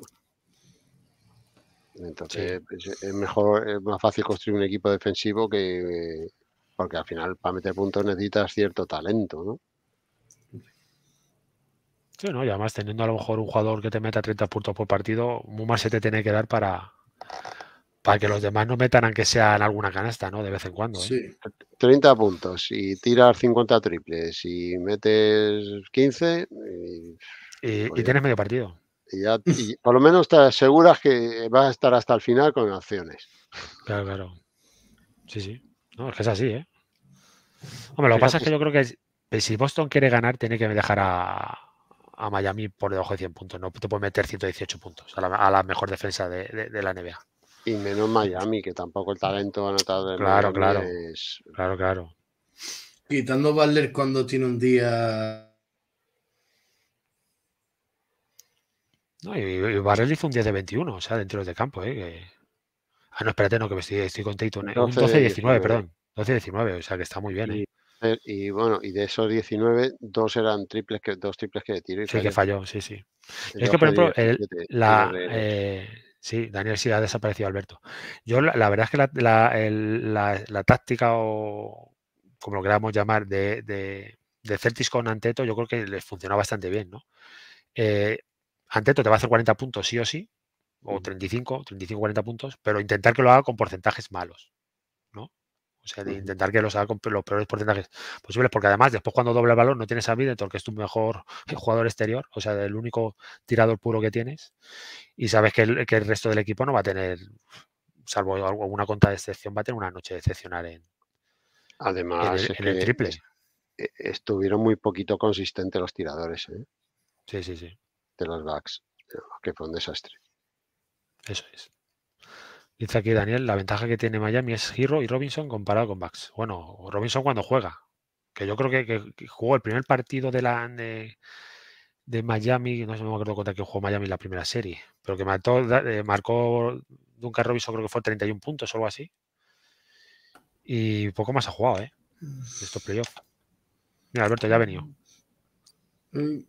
Entonces pues, eh, es, mejor, es eh, más fácil construir un equipo defensivo que porque al final para meter puntos necesitas cierto talento, ¿no? Sí, ¿no? Y además teniendo a lo mejor un jugador que te meta 30 puntos por partido, muy más se te tiene que dar para, para que los demás no metan aunque sea en alguna canasta, ¿no? De vez en cuando. ¿eh? Sí, 30 puntos y tiras 50 triples y metes 15 y tienes medio partido. Y, por lo menos te aseguras que vas a estar hasta el final con acciones. Claro, claro. Sí, sí. No, es que es así, ¿eh? Hombre, lo que pasa es que pues yo creo que eh, si Boston quiere ganar, tiene que dejar a, Miami por debajo de 100 puntos. No te puede meter 118 puntos a la, mejor defensa de, la NBA. Y menos Miami, que tampoco el talento anotado de claro, Miami claro. Es... Claro, claro. Quitando Butler cuando tiene un día No, y, Barrell hizo un 10 de 21, o sea, dentro de campo. ¿eh? Ah, no, espérate, no, que me estoy, contento. Eh, un 12 19, perdón. 12 19, o sea, que está muy bien. ¿eh? Y, eh, bueno, y de esos 19, dos eran triples que, dos triples que de tiro. Y sí, que falló, sí, sí. es que, por ejemplo, la, eh, sí, Daniel sí ha desaparecido, Alberto. Yo, la, verdad es que la, la, táctica o como lo queramos llamar de, de, de Celtis con Anteto, yo creo que les funcionó bastante bien, ¿no? Eh, Anteto te va a hacer 40 puntos sí o sí, o 35, 35, 40 puntos, pero intentar que lo haga con porcentajes malos, ¿no? O sea, de intentar que los haga con los peores porcentajes posibles, porque además después cuando doble el valor, no tienes a Middleton, que es tu mejor jugador exterior, o sea, el único tirador puro que tienes, y sabes que el, resto del equipo no va a tener, salvo alguna contra de excepción, va a tener una noche excepcional en, Además, en el, triple. E, estuvieron muy poquito consistentes los tiradores. ¿eh? Sí, sí, sí los backs que fue un desastre. Eso es. Dice aquí Daniel, la ventaja que tiene Miami es Hero y Robinson comparado con Bucks. Bueno, Robinson cuando juega, que yo creo que, jugó el primer partido de la de, Miami, no se me acuerdo contra que jugó Miami la primera serie, pero que mató, eh, marcó Duncan Robinson creo que fue 31 puntos o algo así. Y poco más ha jugado, ¿eh? Estos playoffs. Mira, Alberto, ya ha venido. Mm.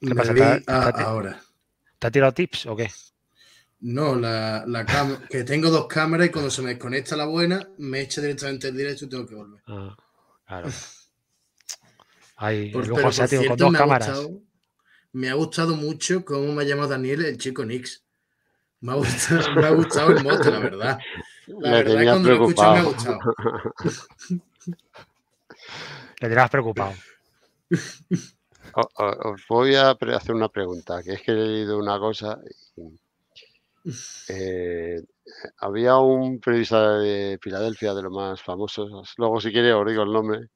¿Te, ahora. ¿Te ha tirado tips o qué? No, la, la que tengo dos cámaras y cuando se me desconecta la buena, me echa directamente el directo y tengo que volver. Ah, claro. Ay, por, pero, cierto, con dos me cámaras. Ha gustado, me ha gustado mucho cómo me ha llamado Daniel el chico Nix. Me ha gustado, el mote, la verdad. La verdad, cuando lo escucho, me ha gustado. Le tenías preocupado. os voy a hacer una pregunta, que es que he leído una cosa. Eh, había un periodista de Filadelfia, de los más famosos, luego si quiere os digo el nombre,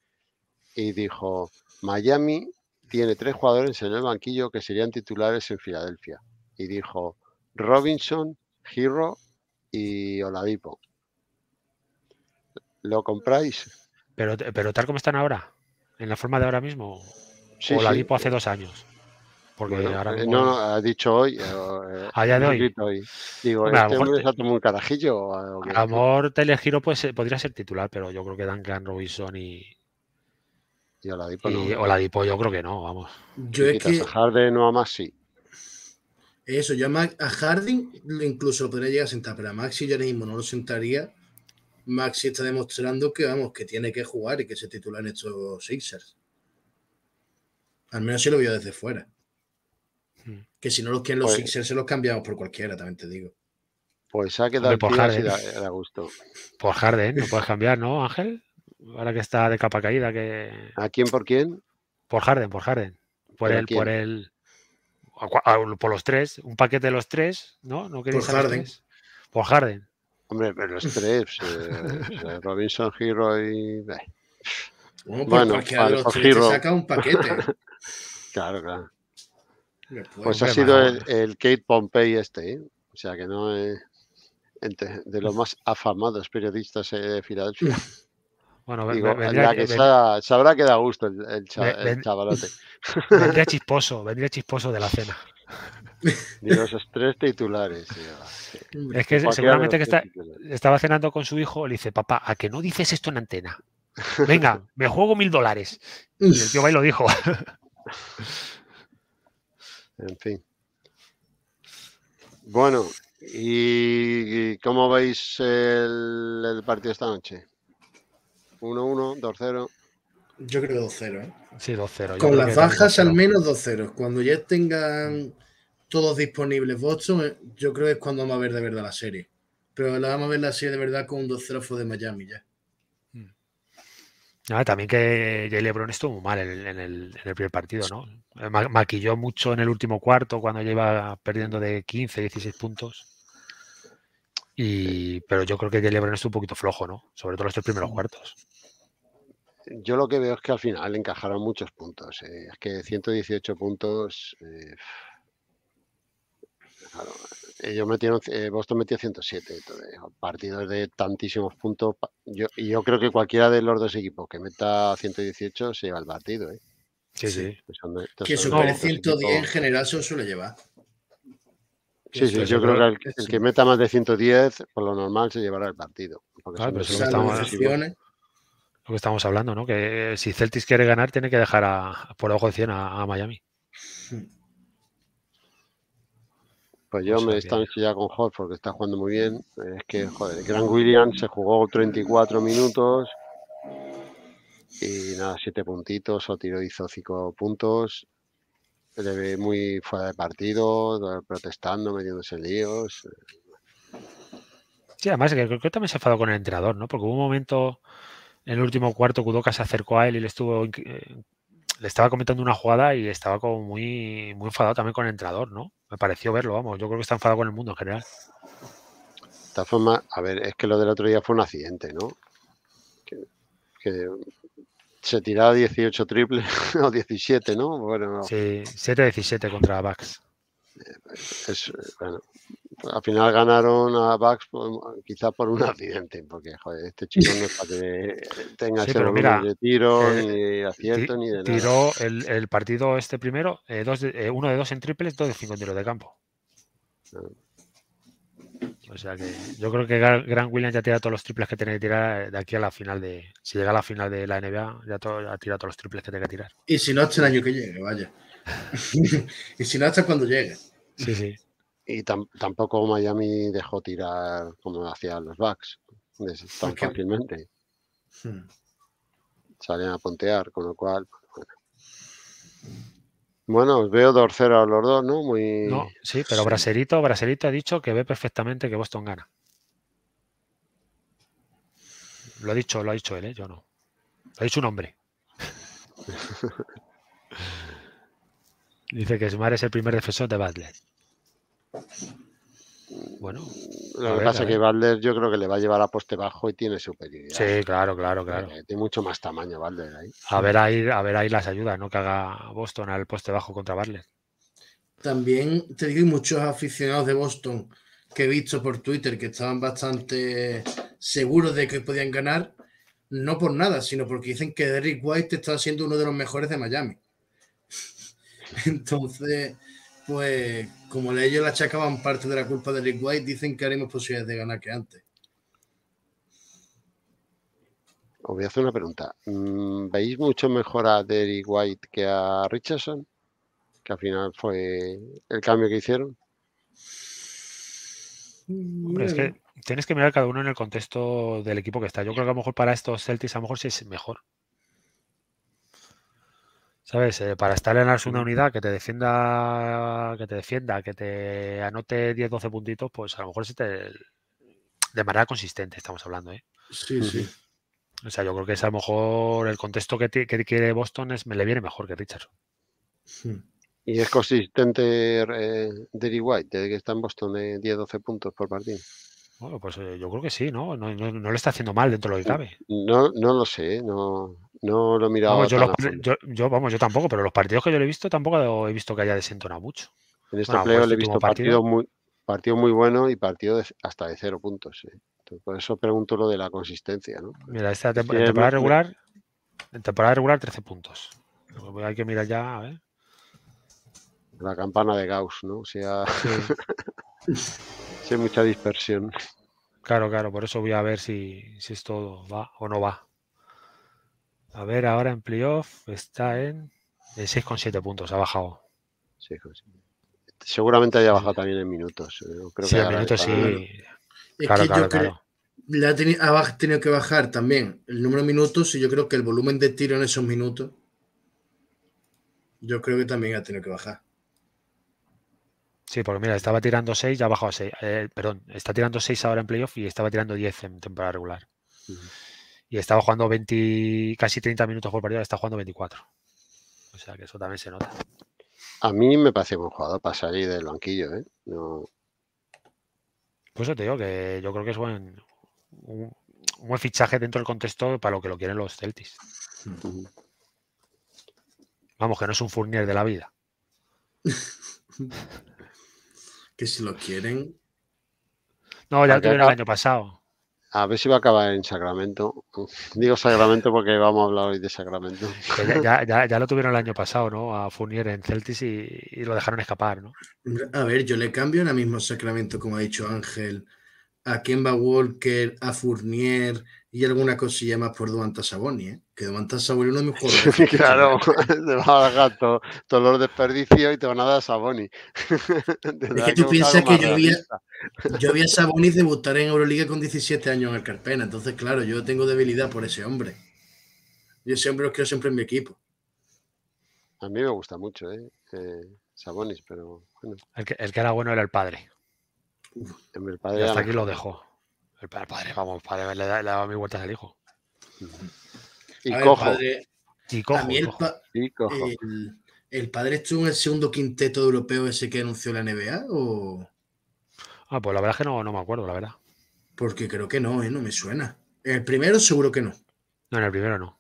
y dijo, Miami tiene tres jugadores en el banquillo que serían titulares en Filadelfia. Y dijo, Robinson, Giro y Oladipo. ¿Lo compráis? Pero, pero tal como están ahora, en la forma de ahora mismo o la Dipo hace dos años. Porque eh, No, ha dicho hoy. Eh, eh, Allá de hoy. Digo, Hombre, este hombre muy un carajillo. A amor Telegiro pues, podría ser titular, pero yo creo que Duncan Robinson y. Y Oladipo, y, no. Dipo, yo creo que no, vamos. Yo es que... A Harden no a Maxi. Eso, yo a, Harding incluso lo podría llegar a sentar, pero a Maxi yo mismo no lo sentaría. Maxi está demostrando que, vamos, que tiene que jugar y que se titula en estos Sixers. Al menos yo lo vio desde fuera. Hmm. Que si no los quieren los pues, se los cambiamos por cualquiera, también te digo. Pues ha quedado por Harden. gusto. Por Harden, no puedes cambiar, ¿no, Ángel? Ahora que está de capa caída. que ¿A quién por quién? Por Harden, por Harden. Por él, por él. Por los tres, un paquete de los tres, ¿no? ¿No por Harden. Por Harden. Hombre, pero los tres, eh, Robinson, Hero y. Bueno, bueno los tres saca un paquete. Claro, Pues ha sido el, Kate Pompey este, ¿eh? o sea que no es eh, de los más afamados periodistas eh, de Filadelfia. Bueno, Digo, vendría, Sabrá que da gusto el, chavalote. Vendría chisposo, vendría chisposo de la cena. Y los tres titulares. Es que seguramente que estaba cenando con su hijo, le dice, papá, ¿a que no dices esto en antena? Venga, me juego mil dólares. Y el tío va lo dijo. En fin. Bueno, ¿y cómo veis el, partido esta noche? 1-1, 2-0. Yo creo 2-0. ¿eh? Sí, 2-0. Con las bajas al menos 2-0. Cuando ya tengan todos disponibles Boston, eh, yo creo que es cuando vamos a ver de verdad la serie. Pero la vamos a ver la serie de verdad con un 2-0 de Miami ya también que Jay LeBron estuvo mal en, el, primer partido, ¿no? Eh, maquilló mucho en el último cuarto cuando ya iba perdiendo de 15, 16 puntos. Y, pero yo creo que Jay LeBron estuvo un poquito flojo, ¿no? Sobre todo los tres primeros cuartos. Yo lo que veo es que al final encajaron muchos puntos. Eh. Es que 118 puntos. Eh, eh, eh, Boston metió 107. partidos de tantísimos puntos. Yo, yo creo que cualquiera de los dos equipos que meta 118 se lleva el partido. ¿eh? Sí, sí. que supere 110 en general se suele llevar. Sí, sí, yo creo que el, que meta más de 110, por lo normal, se llevará el partido. Claro, pero lo que estamos hablando, ¿no? Que si Celtics quiere ganar, tiene que dejar por ojo de 100 a, a Miami. Sí. Hmm. Pues yo me he me distancio con Hall porque está jugando muy bien. Es que, mm. joder, Gran Williams se jugó 34 minutos y nada, 7 puntitos. o Tiro hizo 5 puntos. Le ve muy fuera de partido, protestando, metiéndose en líos. Sí, además, creo que también se enfadó con el entrenador, ¿no? Porque hubo un momento en el último cuarto, Kudoka se acercó a él y le estuvo. Eh, le estaba comentando una jugada y estaba como muy, muy enfadado también con el entrenador, ¿no? Me pareció verlo, vamos. Yo creo que está enfadado con el mundo en general. De forma forma, a ver, es que lo del otro día fue un accidente, ¿no? Que, se tiraba 18 triples o 17, ¿no? Sí, 7-17 contra Bax. Eh, pues, es, eh, bueno, al final ganaron a Bucks quizá por un accidente, porque joder, este chico no es para que tenga ese de tiro, eh, ni acierto, ni de nada. Tiró el, partido este primero, eh, dos eh, uno de dos en triples, dos de cinco en tiro de campo. Ah. O sea que yo creo que Grant Williams ya tira todos los triples que tiene que tirar de aquí a la final de. Si llega a la final de la NBA, ya, ha tirado todos los triples que tiene que tirar. Y si no, hasta este el año que llegue, vaya. y si no, hasta este cuando llegue. Sí, sí y tampoco Miami dejó tirar como hacían los Bucks tan fácilmente. Hmm. Salían a pontear, con lo cual. Bueno, os veo torcer a los dos, ¿no? Muy... No, sí, pero Braserito, Braserito ha dicho que ve perfectamente que Boston gana. Lo ha dicho, lo ha dicho él, ¿eh? yo no. Lo ha dicho un hombre. Dice que Smart es el primer defensor de Butler. Bueno. Lo que pasa es que Valder yo creo que le va a llevar a poste bajo y tiene superioridad. Sí, claro, claro, claro. Eh, tiene mucho más tamaño Valder A ver ahí, a ver ahí las ayudas, ¿no? Que haga Boston al poste bajo contra Balder. También te digo, muchos aficionados de Boston que he visto por Twitter que estaban bastante seguros de que podían ganar, no por nada, sino porque dicen que Derrick White está siendo uno de los mejores de Miami. Entonces, pues como ellos la achacaban parte de la culpa de Rick White, dicen que haremos posibilidades de ganar que antes. Os voy a hacer una pregunta. Mm, ¿Veis mucho mejor a Derry White que a Richardson? Que al final fue el cambio que hicieron. es que tienes que mirar cada uno en el contexto del equipo que está. Yo creo que a lo mejor para estos Celtics a lo mejor sí es mejor. ¿Sabes? Eh, para estar en una unidad que te defienda, que te defienda, que te anote 10, 12 puntitos, pues a lo mejor se te. De manera consistente estamos hablando, ¿eh? Sí, sí. O sea, yo creo que es a lo mejor el contexto que, que quiere Boston es me le viene mejor que Richardson. Y es consistente eh, Derry White, desde que está en Boston, eh, de 10-12 puntos por partido. Bueno, pues eh, yo creo que sí, ¿no? No, no le está haciendo mal dentro de lo que cabe. No, no lo sé, no, no lo he yo, vamos, yo tampoco, pero los partidos que yo le he visto tampoco he visto que haya desentonado mucho. En este bueno, le he este visto partidos partido muy, partido muy buenos y partidos hasta de cero puntos. ¿eh? por eso pregunto lo de la consistencia. ¿no? Pues Mira, esta temporada, regular, temporada regular 13 puntos. Hay que mirar ya, a ver. La campana de Gauss, ¿no? O sea, hay mucha dispersión. Claro, claro, por eso voy a ver si, si esto va o no va. A ver, ahora en playoff está en 6,7 puntos, ha bajado. Seguramente haya bajado también en minutos. Eh, creo sí, que en minutos sí. que claro. ha tenido, que bajar también el número de minutos y yo creo que el volumen de tiro en esos minutos, yo creo que también ha tenido que bajar. Sí, porque mira, estaba tirando 6, ya ha bajado a 6. Eh, perdón, está tirando 6 ahora en playoff y estaba tirando 10 en temporada regular y estaba jugando 20, casi 30 minutos por partido, está jugando 24. O sea que eso también se nota. A mí me parece buen jugador para salir del banquillo, ¿eh? No... Pues eso te digo que yo creo que es un, buen fichaje dentro del contexto para lo que lo quieren los Celtics. Vamos, que no es un Fournier de la vida. que si lo quieren. No, ya lo tuvieron el año pasado. A ver si va a acabar en Sacramento. Digo Sacramento porque vamos a hablar hoy de Sacramento. Pues ya, lo tuvieron el año pasado, ¿no? A Fournier en Celtis y, lo dejaron escapar, ¿no? A ver, yo le cambio en ahora mismo Sacramento, como ha dicho Ángel, a quién va Walker, a Fournier, y alguna cosilla más por Duanta Saboni, ¿eh? que Duanta Saboni es uno de mis jugadores. claro, te va a dar todo, todos los desperdicios y te van a dar Saboni. es que tú piensas que yo vi, yo vi, a Saboni debutar en Euroliga con 17 años en el Carpena, entonces claro, yo tengo debilidad por ese hombre. Y ese hombre lo quiero siempre en mi equipo. A mí me gusta mucho, ¿eh? eh Sabonis, pero bueno. El que, era bueno era el padre. hasta aquí lo dejó. El padre, vamos, el padre le da, vueltas al hijo. Y, y cojo. El, El, padre estuvo en el segundo quinteto europeo ese que anunció la NBA o. Ah, pues la verdad es que no, no me acuerdo, la verdad. Porque creo que no, ¿eh? no me suena. En el primero seguro que no. No, en el primero no.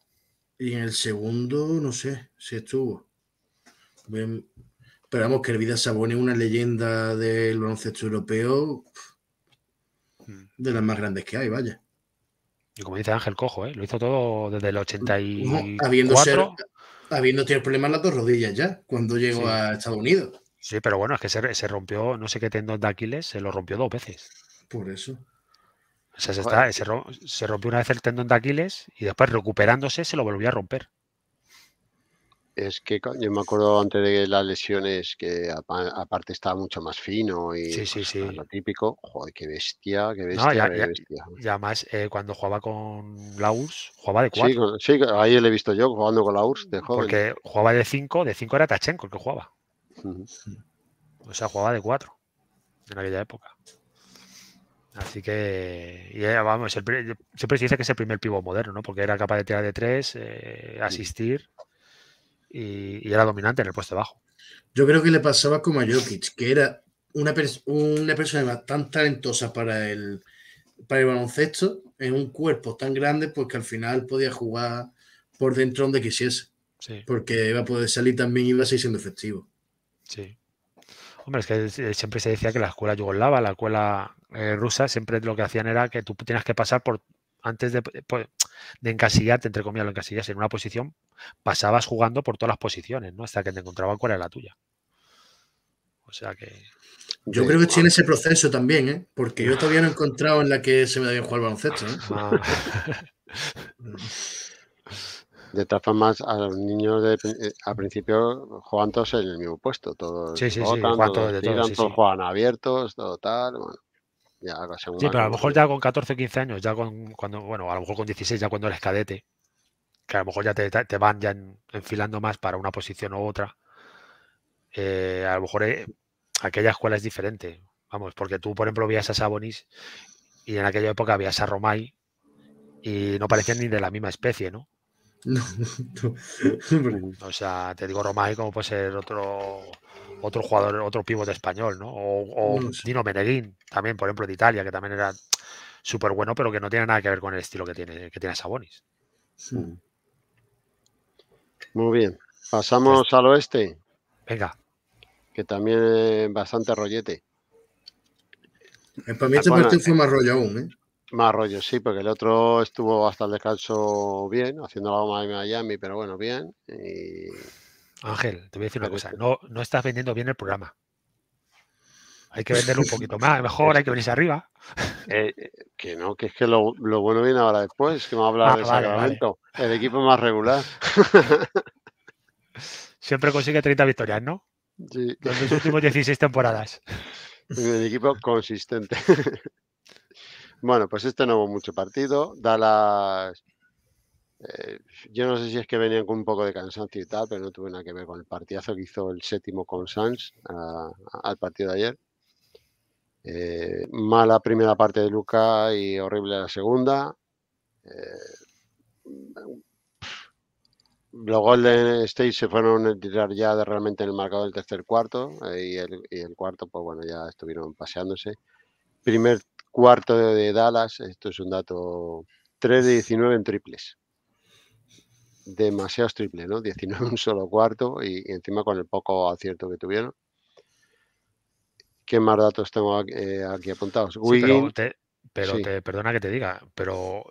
Y en el segundo, no sé si estuvo. Pero vamos, que el Vida Sabón es una leyenda del baloncesto europeo de las más grandes que hay, vaya. Y como dice Ángel Cojo, ¿eh? lo hizo todo desde el 84. habiendo, habiendo tenido problemas en las dos rodillas ya, cuando llegó a Estados Unidos. Sí, pero bueno, es que se, rompió, no sé qué tendón de Aquiles, se lo rompió dos veces. Por eso. se, se, rompió una vez el tendón de Aquiles y después recuperándose se lo volvió a romper. Es que yo me acuerdo antes de las lesiones que aparte estaba mucho más fino y pues, ah, lo típico. Joder, qué bestia, qué bestia. qué y además, eh, cuando jugaba con la URSS, jugaba de 4. Sí, ahí le he visto yo jugando con la de Porque jugaba de 5, de 5 era Tachenko el que jugaba. O sea, jugaba de 4 en aquella época. Así que, eh, vamos, siempre se dice que es el primer pivo moderno, ¿no? Porque era capaz de tirar de 3, eh, mm. asistir y, era dominante en el puesto de bajo. Yo creo que le pasaba como a Jokic, que era una, una persona tan talentosa para el, para el baloncesto, en un cuerpo tan grande, pues que al final podía jugar por dentro donde quisiese. Porque iba a poder salir también y iba a seguir siendo efectivo. Sí. Hombre, es que siempre se decía que la escuela yugoslava, la escuela eh, rusa, siempre lo que hacían era que tú tenías que pasar por antes de, eh, pues, de encasillarte, entre comillas, lo encasillas en una posición, pasabas jugando por todas las posiciones, ¿no? Hasta que te encontraban cuál era la tuya. O sea que. Yo creo que estoy en ese proceso también, ¿eh? Porque yo todavía no he ah. encontrado en la que se me bien jugar el baloncesto, ¿eh? Ah. De todas formas, a los niños de, eh, al principio juegan todos en el mismo puesto, todos sí, sí, sí, todos abiertos, todo tal, sí, pero a lo mejor ya con 14 15 años, ya con cuando, bueno, a lo mejor con 16, ya cuando eres cadete, que a lo mejor ya te, van ya enfilando más para una posición u otra. a lo mejor aquella escuela es diferente. Vamos, porque tú, por ejemplo, veías a Sabonis y en aquella época veías a Romay y no parecían ni de la misma especie, ¿no? No, no, no. O sea, te digo Romay como puede ser otro otro jugador, otro pivote español, ¿no? O, Dino Meneghin, también, por ejemplo, de Italia, que también era súper bueno, pero que no tiene nada que ver con el estilo que tiene, que tiene Sabonis. Muy bien. Pasamos pues al oeste. Venga. Que también bastante rollete. Eh, para mí este fue más rollo aún, ¿eh? Más rollo, sí, porque el otro estuvo hasta el descanso bien, haciendo la goma de Miami, pero bueno, bien. Y Ángel, te voy a decir una cosa, pues no, no estás vendiendo bien el programa. Hay que venderlo un poquito más, mejor hay que venirse arriba. Eh, que no, que es que lo, bueno viene ahora después, que me habla ah, de vale, El equipo más regular. Siempre consigue 30 victorias, ¿no? Sí. En las últimas 16 temporadas. El equipo consistente. Bueno, pues este no hubo mucho partido. da las... Eh, yo no sé si es que venían con un poco de cansancio y tal, pero no tuve nada que ver con el partidazo que hizo el séptimo con Sanz al partido de ayer. Eh, mala primera parte de Luca y horrible la segunda. Eh, los Golden State se fueron a tirar ya de, realmente en el marcado del tercer cuarto eh, y el, cuarto, pues bueno, ya estuvieron paseándose. Primer cuarto de, de Dallas, esto es un dato 3 de 19 en triples demasiados triples, ¿no? 19 un solo cuarto y, encima con el poco acierto que tuvieron. ¿Qué más datos tengo eh, aquí, apuntados? pero, te, perdona que te diga, pero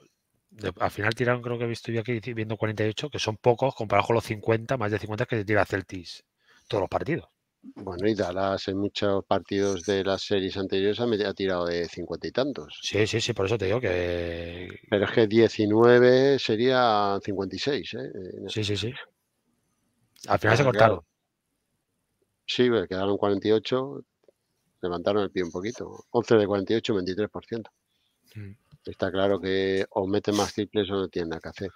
al final tiraron, creo que he visto aquí viendo 48, que son pocos comparado con los 50, más de 50 que se tira Celtis todos los partidos. Bueno, y Dallas en muchos partidos de las series anteriores ha tirado de cincuenta y tantos. Sí, sí, sí, por eso te digo que. Pero es que 19 sería 56. ¿eh? Sí, sí, sí. Al final se cortaron. cortado. Sí, quedaron 48, levantaron el pie un poquito. 11 de 48, 23%. Mm. Está claro que o mete más triples o no tiene nada que hacer.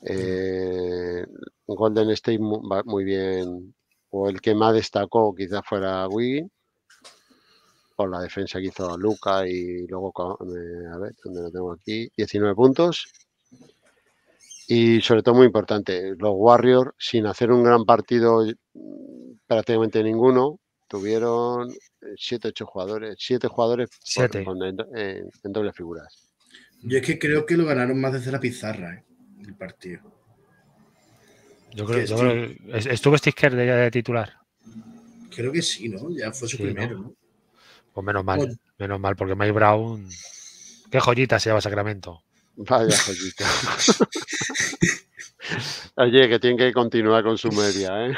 Mm. Eh, Golden State muy bien o el que más destacó quizás fuera Wiggin, por la defensa que hizo Luca y luego, eh, a ver, ¿dónde lo tengo aquí? 19 puntos. Y sobre todo muy importante, los Warriors, sin hacer un gran partido eh, prácticamente ninguno, tuvieron 7, 8 jugadores, 7 jugadores siete. en, doble figuras. Yo es que creo que lo ganaron más desde la pizarra, eh, el partido. Yo creo que estuvo Sticker de, de, titular. Creo que sí, ¿no? Ya fue su primero, ¿no? Pues menos mal, pues- menos mal, porque Mike Brown. Qué joyita se lleva Sacramento. Vaya joyita. Oye, que tiene que continuar con su media, ¿eh?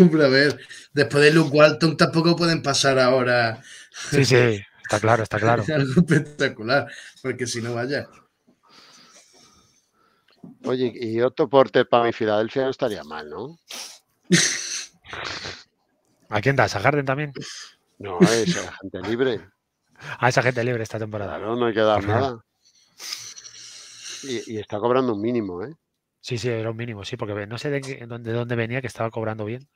Hombre, a ver, después de Luke Walton tampoco pueden pasar ahora. Sí, sí, está claro, está claro. espectacular, porque si no, vaya. Oye, y otro porte para mi Filadelfia no estaría mal, ¿no? ¿A quién das? ¿A Harden también? No, es a gente libre. Ah, esa gente libre esta temporada. ¿no? no hay que dar nada. Y, está cobrando un mínimo, ¿eh? Sí, sí, era un mínimo, sí, porque no sé de, dónde venía que estaba cobrando bien.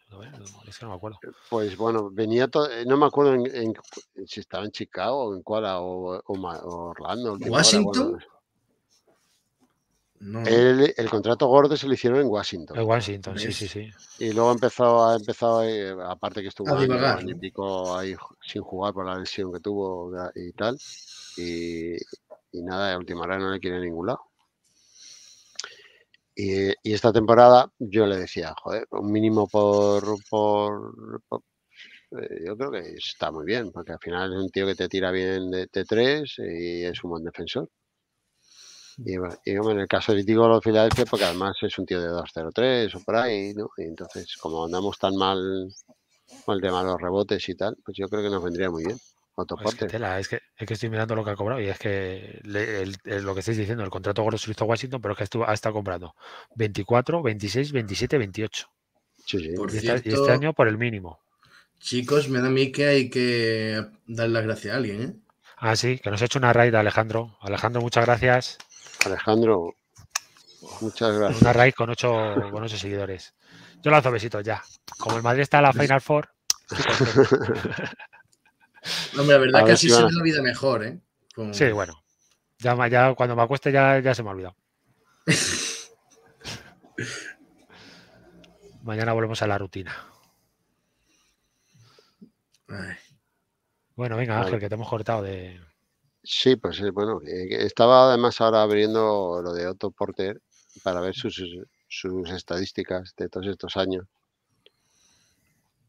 Es que no me acuerdo. Eh, pues bueno, venía, todo, eh, no me acuerdo si estaba en Chicago o en Cuala o, Orlando. Washington el, contrato gordo se lo hicieron en Washington. En Washington, sí, sí, sí. Y luego ha empezado, eh, aparte que estuvo en Olímpico ahí sin jugar por la lesión que tuvo y tal. Y, nada, a última hora no le quiere a ningún lado. Y, esta temporada yo le decía, joder, un mínimo por, por, por eh, yo creo que está muy bien, porque al final es un tío que te tira bien de T3 y es un buen defensor. Y, bueno, en el caso de los Filadelfia, porque además es un tío de 2-0-3 o por ahí, ¿no? Y entonces, como andamos tan mal con el tema de los rebotes y tal, pues yo creo que nos vendría muy bien. Es que, es, que, estoy mirando lo que ha cobrado y es que lo que estáis diciendo, el contrato con los Washington, pero es que ha estado comprando 24, 26, 27, 28. Sí, sí. Por y, este, este año por el mínimo. Chicos, me da a mí que hay que dar las gracias a alguien. ¿eh? Ah, sí, que nos ha hecho una raid, Alejandro. Alejandro, muchas gracias. Alejandro, muchas gracias. Una raíz con ocho, seguidores. Yo lanzo besitos ya. Como el Madrid está en la Final Four. Hombre, la verdad que así se me olvida mejor, ¿eh? Sí, bueno. Ya, cuando me acueste ya, se me ha olvidado. Mañana volvemos a la rutina. Bueno, venga, Ángel, que te hemos cortado de. Sí, pues bueno, eh, estaba además ahora abriendo lo de Otto Porter para ver sus, sus estadísticas de todos estos años.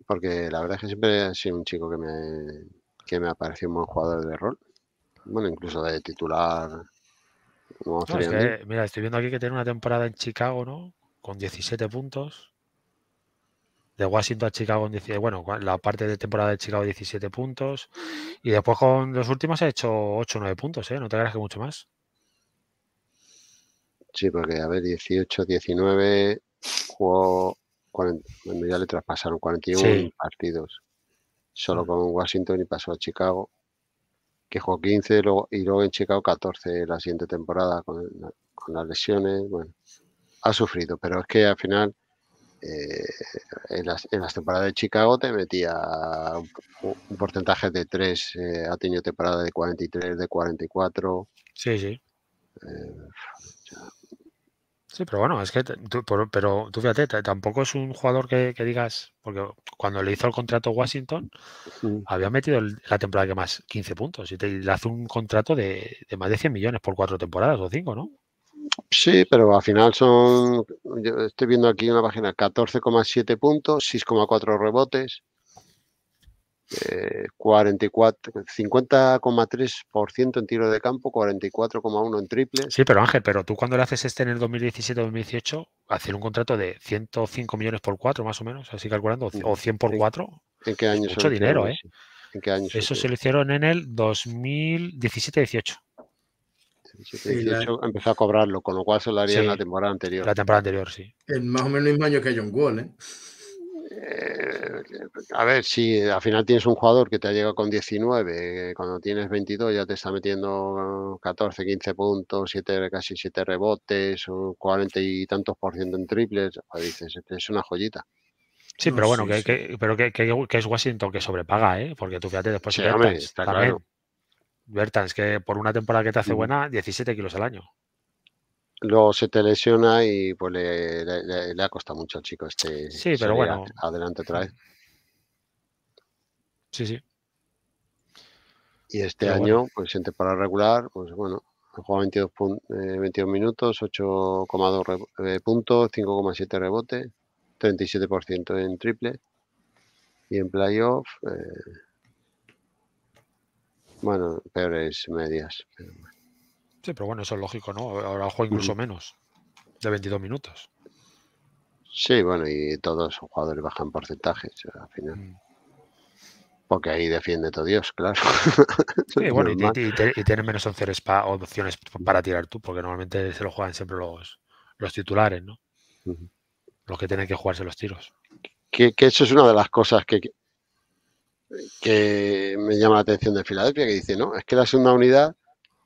Porque la verdad es que siempre ha sido un chico que me, que me ha parecido un buen jugador de rol. Bueno, incluso de titular. mira, estoy viendo aquí que tiene una temporada en Chicago, ¿no? Con 17 puntos de Washington a Chicago, bueno, la parte de temporada de Chicago 17 puntos y después con los últimos ha hecho 8 o 9 puntos, ¿eh? No te creas que mucho más. Sí, porque a ver, 18, 19, jugó, 40, bueno, ya le traspasaron 41 partidos, solo mm. con Washington y pasó a Chicago, que jugó 15 y luego en Chicago 14 la siguiente temporada con, con las lesiones, bueno, ha sufrido, pero es que al final eh, en, las, temporadas de Chicago te metía un, porcentaje de 3, eh, ha tenido temporada de 43, de 44. Sí, sí. Eh, sí, pero bueno, es que, tú, pero, tú fíjate, tampoco es un jugador que, digas, porque cuando le hizo el contrato Washington, mm. había metido la temporada que más, 15 puntos, y te, le hace un contrato de, de más de 100 millones por cuatro temporadas o cinco, ¿no? Sí, pero al final son, estoy viendo aquí una página, 14,7 puntos, 6,4 rebotes, eh, 50,3% en tiro de campo, 44,1 en triple. Sí, pero Ángel, pero tú cuando le haces este en el 2017-2018, hacer un contrato de 105 millones por 4, más o menos, así calculando, o 100 por 4. ¿En qué año? Mucho dinero, ¿eh? Eso se lo hicieron en el 2017-18 empezó a cobrarlo, con lo cual se lo haría en la temporada anterior. La temporada anterior, sí. En más o menos el mismo año que John Wall, ¿eh? eh a ver, si al final tienes un jugador que te ha llegado con 19, cuando tienes 22 ya te está metiendo 14, 15 puntos, casi 7 rebotes, 40 y tantos por ciento en triples, pues dices, es una joyita. Sí, pero bueno, que, pero que, es Washington que sobrepaga, ¿eh? porque tú fíjate después... está claro. Bertans, es que por una temporada que te hace buena, 17 kilos al año. Luego se te lesiona y pues, le, ha costado mucho al chico este. Sí, pero bueno. Adelante trae. Sí, sí. Y este año, pues en temporada regular, pues bueno, juega 22, 22 eh, minutos, 8,2 eh, puntos, 5,7 rebote, 37% en triple. Y en playoff, eh, bueno, peores medias. Sí, pero bueno, eso es lógico, ¿no? Ahora juego incluso menos, de 22 minutos. Sí, bueno, y todos los jugadores bajan porcentajes al final. Mm. Porque ahí defiende todo Dios, claro. Sí, bueno, y, tienen menos opciones, para tirar tú, porque normalmente se lo juegan siempre los, titulares, ¿no? Los que tienen que jugarse los tiros. que, eso es una de las cosas que que me llama la atención de Filadelfia, que dice, no, es que la segunda unidad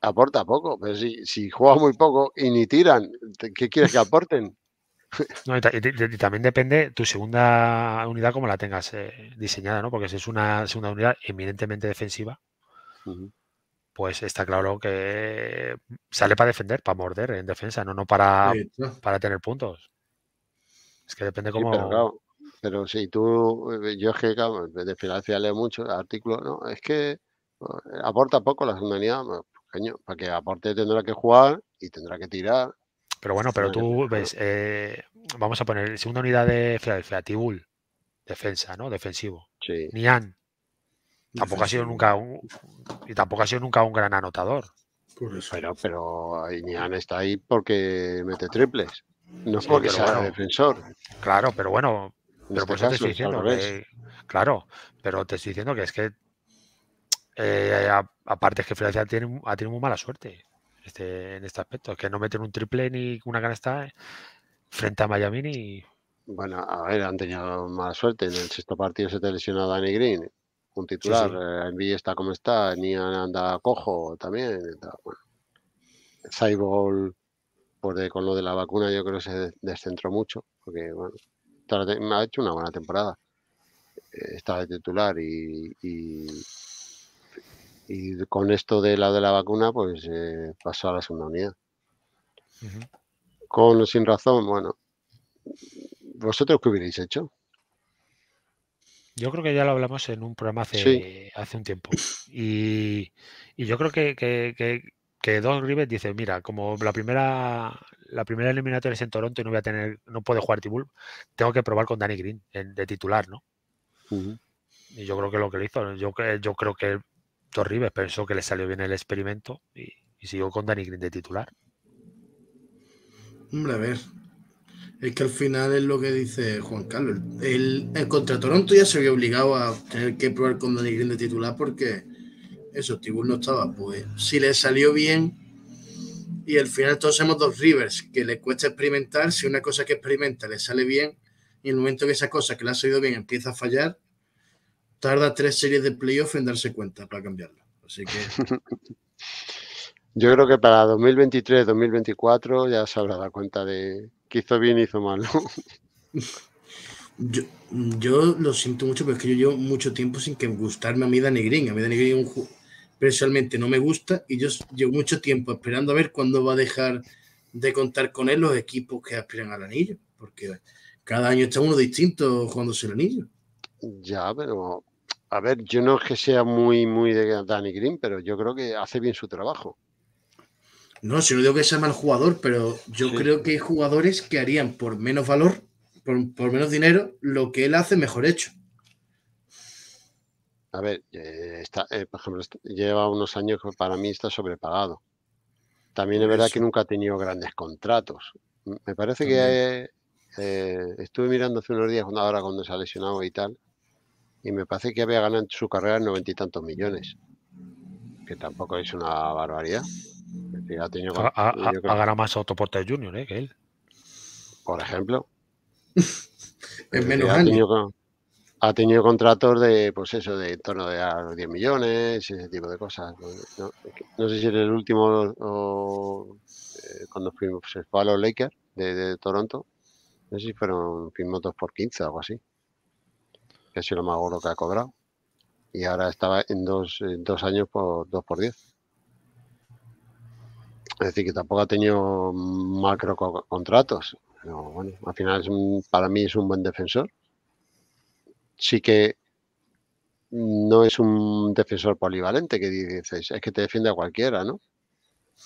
aporta poco, pero si, si juega muy poco y ni tiran, ¿qué quieres que aporten? y, también depende tu segunda unidad como la tengas eh, diseñada, ¿no? Porque si es una segunda unidad eminentemente defensiva, pues está claro que sale para defender, para morder en defensa, no, no para, para tener puntos. Es que depende cómo pero si tú, eh, yo es que, de financiar leo mucho artículos, no, es que pues, aporta poco la segunda unidad. Porque para que aporte tendrá que jugar y tendrá que tirar. Pero bueno, pero tú ves, eh, vamos a poner segunda unidad de Filadelfia, Tibul, defensa, ¿no? Defensivo. Nian. Tampoco ha sido nunca un, y tampoco ha sido nunca un gran anotador. Pero, pero Nian está ahí porque mete triples. No es porque sea defensor. Claro, pero bueno, pero por eso te estoy diciendo claro, pero te estoy diciendo que es que eh, aparte es que Francia tiene, ha tenido muy mala suerte este, en este aspecto, es que no meten un triple ni una canasta eh, frente a Miami Bueno, a ver, han tenido mala suerte. En el sexto partido se te lesionó Danny Green, un titular. Sí, eh, está como está, Nian anda cojo también. Bueno. por con lo de la vacuna, yo creo que se descentró mucho, porque bueno, ha hecho una buena temporada. Eh, está de titular y, y, con esto de la de la vacuna, pues eh, pasó a la segunda unidad. Con sin razón, bueno. ¿Vosotros qué hubierais hecho? Yo creo que ya lo hablamos en un programa hace, hace un tiempo. Y, y yo creo que, que, que, que Don Rivet dice, mira, como la primera, la primera eliminatoria es en Toronto y no voy a tener, no puedo jugar Tibul, tengo que probar con Danny Green de titular, ¿no? Y yo creo que lo que le hizo, yo, creo que Dos pensó que le salió bien el experimento y, siguió con Danny Green de titular. Hombre, a ver. Es que al final es lo que dice Juan Carlos. El, contra Toronto ya se había obligado a tener que probar con Danny Green de titular porque eso, Tibur no estaba. Pues si le salió bien, y al final todos somos dos rivers que le cuesta experimentar. Si una cosa que experimenta le sale bien y en el momento que esa cosa que le ha salido bien empieza a fallar, tarda tres series de playoff en darse cuenta para cambiarlo. Así que... Yo creo que para 2023-2024 ya se habrá dado cuenta de que hizo bien hizo mal. Yo, lo siento mucho, porque es que yo llevo mucho tiempo sin que gustarme a mí Danny Green. A mí Danny Green un, personalmente no me gusta y yo llevo mucho tiempo esperando a ver cuándo va a dejar de contar con él los equipos que aspiran al anillo, porque cada año está uno distinto jugándose el anillo. Ya, pero a ver, yo no es que sea muy, muy de Danny Green, pero yo creo que hace bien su trabajo. No, si no digo que sea mal jugador, pero yo creo que hay jugadores que harían por menos valor, por menos dinero, lo que él hace mejor hecho. A ver, eh, eh, por ejemplo, lleva unos años que para mí está sobrepagado. También es verdad que nunca ha tenido grandes contratos. Me parece que eh, estuve mirando hace unos días, una hora, cuando se ha lesionado y tal, y me parece que había ganado en su carrera noventa y tantos millones, que tampoco es una barbaridad. Decir, ha, tenido, ganado más autoporte Junior que él. Por ejemplo. en menos años ha tenido contratos de, pues eso, de en torno de a los 10 millones, ese tipo de cosas. No, sé si era el último eh, cuando fuimos se pues, fue a los Lakers de, Toronto, no sé si fueron firmó 2 por 15 o algo así, que ha lo más gordo que ha cobrado. Y ahora estaba en dos, dos años por 2 por 10. Es decir, que tampoco ha tenido macro contratos. Pero bueno, al final para mí es un buen defensor sí que no es un defensor polivalente que dices, es que te defiende a cualquiera, ¿no?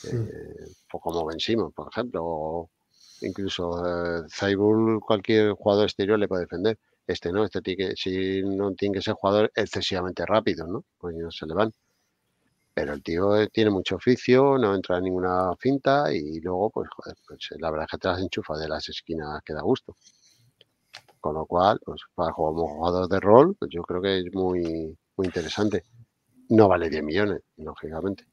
Eh, pues como Eh, como por ejemplo, o incluso eh, cualquier jugador exterior le puede defender. Este no, este si no tiene que ser jugador excesivamente rápido, ¿no? Pues no se le van. Pero el tío eh, tiene mucho oficio, no entra en ninguna finta y luego, pues, pues la verdad es que te las enchufa de las esquinas que da gusto. Con lo cual, pues, para jugamos de rol, pues, yo creo que es muy, muy interesante. No vale 10 millones, lógicamente.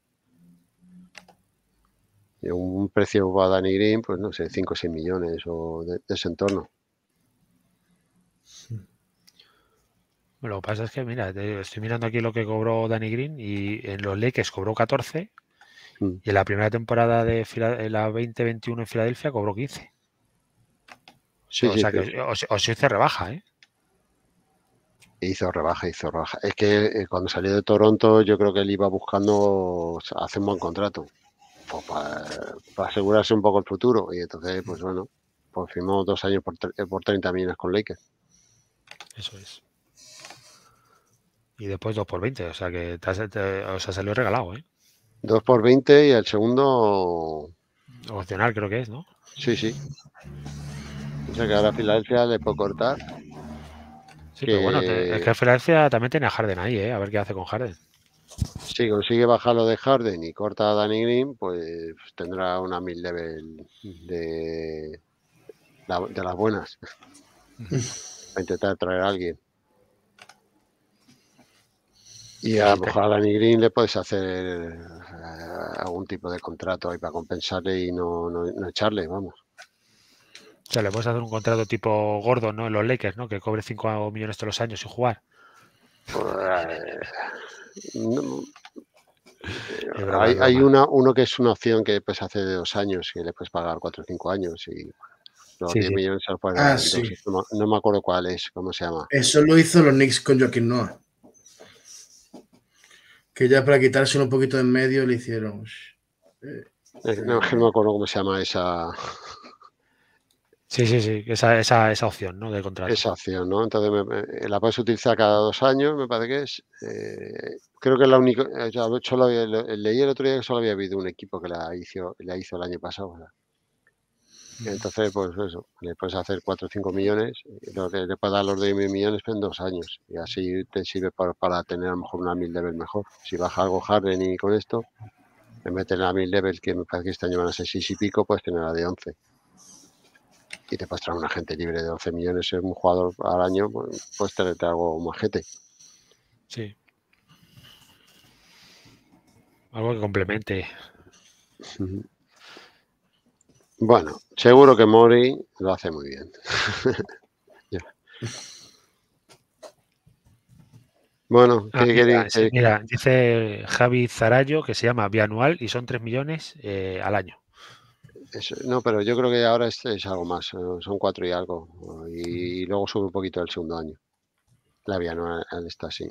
Y un precio para Danny Green, pues no sé, 5 o 6 millones o de, ese entorno. Hmm. Lo que pasa es que, mira, estoy mirando aquí lo que cobró Danny Green y en los leques cobró 14 hmm. y en la primera temporada de la 2021 en Filadelfia cobró 15 o sea, que os, rebaja, ¿eh? Hizo rebaja, hizo rebaja. Es que eh, cuando salió de Toronto, yo creo que él iba buscando hacer un buen contrato. Pues, para, asegurarse un poco el futuro. Y entonces, mm. pues bueno, pues firmó dos años por, por 30 millones con Lakers. Eso es. Y después dos por 20, o sea que te, o sea, salió regalado, ¿eh? Dos por 20 y el segundo... Opcional creo que es, ¿no? Sí, sí. O sea que ahora Filadelfia le puedo cortar. Sí, pero bueno, es que Filadelfia también tiene a Harden ahí, ¿eh? A ver qué hace con Harden. Si consigue bajarlo de Harden y corta a Danny Green, pues tendrá una mil level de, las buenas. a intentar traer a alguien. Y a a Danny Green le puedes hacer eh, algún tipo de contrato ahí para compensarle y no echarle, vamos. O sea, le puedes hacer un contrato tipo gordo, ¿no? En los Lakers, ¿no? Que cobre 5 millones todos los años sin jugar. Pues, eh, hay, una, uno que es una opción que pues hace de dos años, que le puedes pagar 4 o 5 años y los 10 millones se los ah, sí. no, me acuerdo cuál es, cómo se llama. Eso lo hizo los Knicks con Joaquín Noah. Que ya para quitárselo un poquito de en medio le hicieron. Eh, no me acuerdo cómo se llama esa. Sí, sí, sí, esa, esa, esa opción ¿no? de contrato. Esa opción, ¿no? Entonces me, eh, la puedes utilizar cada dos años, me parece que es. Eh, creo que es la única. Yo leí el otro día que solo había habido un equipo que la hizo, la hizo el año pasado. Mm. Entonces, pues eso, le puedes hacer 4 o 5 millones, lo le puedes dar los 10 mil millones en dos años. Y así te sirve para, tener a lo mejor una mil level mejor. Si baja algo Harden y con esto, me vez de tener a mil level, que me parece que este año van a ser 6 y pico, pues tener la de 11 y te puedes traer un agente libre de 12 millones en un jugador al año, pues te algo majete. Sí. Algo que complemente. Bueno, seguro que Mori lo hace muy bien. Bueno, ah, ¿qué mira, mira, dice Javi Zarayo que se llama bianual y son 3 millones eh, al año no, pero yo creo que ahora es, este es algo más, ¿eh? son cuatro y algo. Y, luego sube un poquito el segundo año. La vía no está así.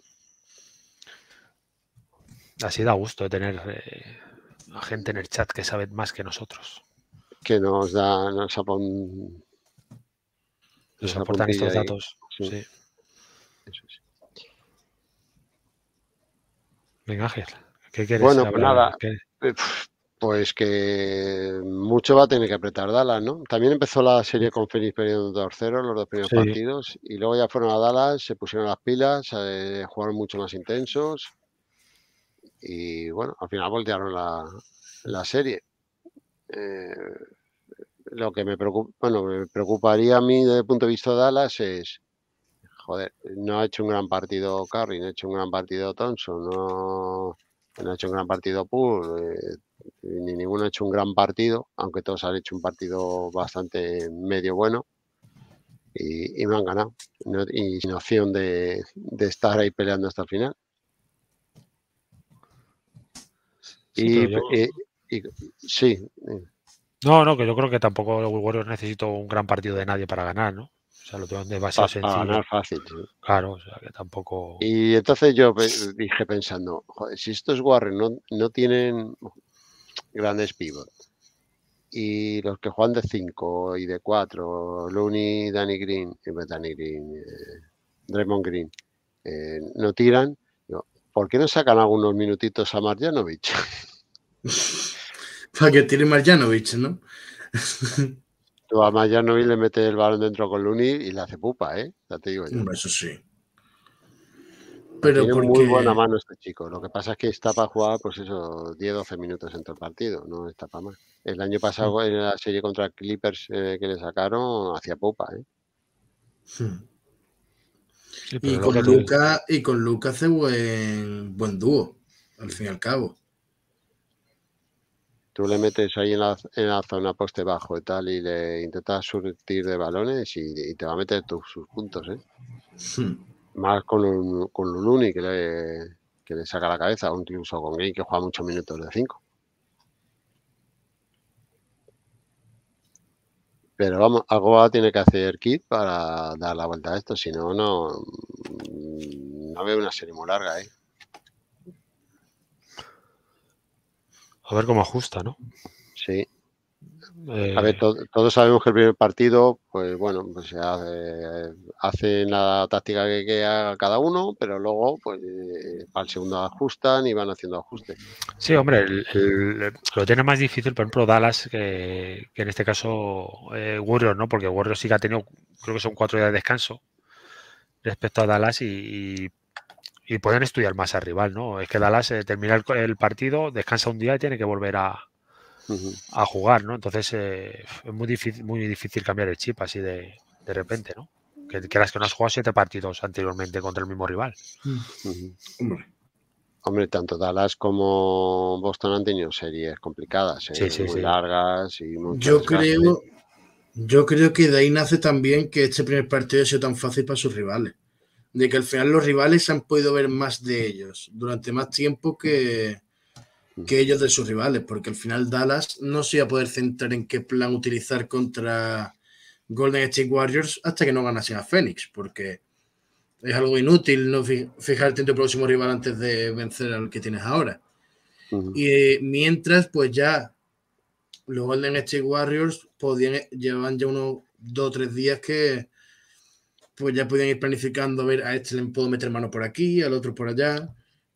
Así da gusto tener eh, gente en el chat que sabe más que nosotros. Que nos da, nos aportan estos datos. Sí. Venga, Ángel. ¿qué quieres? Bueno, pues nada. Eh, pues que mucho va a tener que apretar Dallas, ¿no? También empezó la serie con Phoenix perdiendo 2-0 los dos primeros partidos y luego ya fueron a Dallas, se pusieron las pilas, eh, jugaron mucho más intensos y bueno, al final voltearon la, la serie. Eh, lo que me preocupa, bueno, me preocuparía a mí desde el punto de vista de Dallas es, joder, no ha hecho un gran partido Curry, no ha hecho un gran partido Thompson, no, ha hecho un gran partido Poole. Eh, ni ninguno ha hecho un gran partido, aunque todos han hecho un partido bastante medio bueno. Y, y han ganado. No, y sin opción de, estar ahí peleando hasta el final. Sí, eh, sí. Eh. No, no, que yo creo que tampoco los Warriors necesito un gran partido de nadie para ganar, ¿no? O sea, lo tengo demasiado sencillo. fácil. Claro, o que tampoco. Y entonces yo dije pensando, joder, si estos Warriors no, no tienen grandes pivot. Y los que juegan de 5 y de 4, Looney, Danny Green, eh, pues, Danny Green, eh, Draymond Green, eh, no tiran, ¿por qué no sacan algunos minutitos a Marjanovic? Para que tire Marjanovic, ¿no? a Marjanovic le mete el balón dentro con Looney y le hace pupa, ¿eh? Ya te digo yo. Eso sí. Pero Tiene muy buena mano este chico. Lo que pasa es que está para jugar, pues eso, 10-12 minutos en todo el partido, no está para más. El año pasado en la serie contra Clippers eh, que le sacaron, hacía popa, ¿eh? y, con Luca, y, con Luca, hace buen, dúo, al fin y al cabo. Tú le metes ahí en la, zona poste bajo y tal, y le intentas surtir de balones y, te va a meter tus, sus puntos, ¿eh? más con, un, con Luluni que le, que saca la cabeza, a un tío con Gay que juega muchos minutos de 5. Pero vamos, algo tiene que hacer Kit para dar la vuelta a esto, si no, no, mm, no veo una serie muy larga, ¿eh? A ver cómo ajusta, ¿no? Sí. Eh, a ver, todos sabemos que el primer partido, pues bueno, pues hace, la táctica que, haga cada uno, pero luego, pues eh, al segundo ajustan y van haciendo ajustes. Sí, hombre, lo tiene más difícil, por ejemplo, Dallas, que, en este caso eh, Warriors, ¿no? Porque Warriors sí que ha tenido, creo que son cuatro días de descanso respecto a Dallas y, pueden estudiar más al rival, ¿no? Es que Dallas termina el, partido, descansa un día y tiene que volver a, a jugar, ¿no? Entonces eh, es muy difícil, muy difícil cambiar el chip así de, repente, ¿no? Que las que no has jugado siete partidos anteriormente contra el mismo rival. Mm. Hombre. tanto Dallas como Boston han tenido series complicadas, muy largas y muchas Yo creo, yo creo que de ahí nace también que este primer partido ha sido tan fácil para sus rivales de que al final los rivales han podido ver más de ellos durante más tiempo que, que ellos de sus rivales, porque al final Dallas no se iba a poder centrar en qué plan utilizar contra Golden State Warriors hasta que no ganasen a Phoenix, porque es algo inútil no fijarte en tu próximo rival antes de vencer al que tienes ahora. Y eh, mientras, pues ya los Golden State Warriors podían, eh, llevan ya unos dos o tres días que pues ya podían ir planificando, a ver, a este le puedo meter mano por aquí, al otro por allá.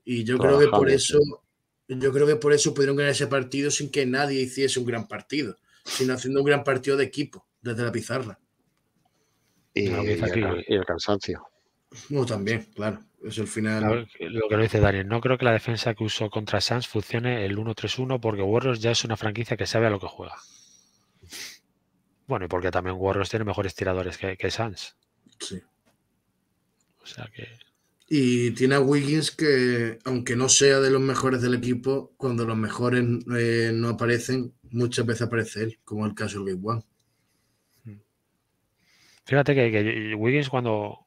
Y yo creo que por eso yo creo que por eso pudieron ganar ese partido sin que nadie hiciese un gran partido, sino haciendo un gran partido de equipo desde la pizarra. Y, el cansancio. No, también, claro. Es el final. lo que lo dice Daniel, no creo que la defensa que usó contra Sans funcione el 1-3-1 porque Warriors ya es una franquicia que sabe a lo que juega. Bueno, y porque también Warriors tiene mejores tiradores que, que Sans. Sí. O sea que y tiene a Wiggins que, aunque no sea de los mejores del equipo, cuando los mejores eh, no aparecen, muchas veces aparece él, como el caso de Big Fíjate que, Wiggins cuando,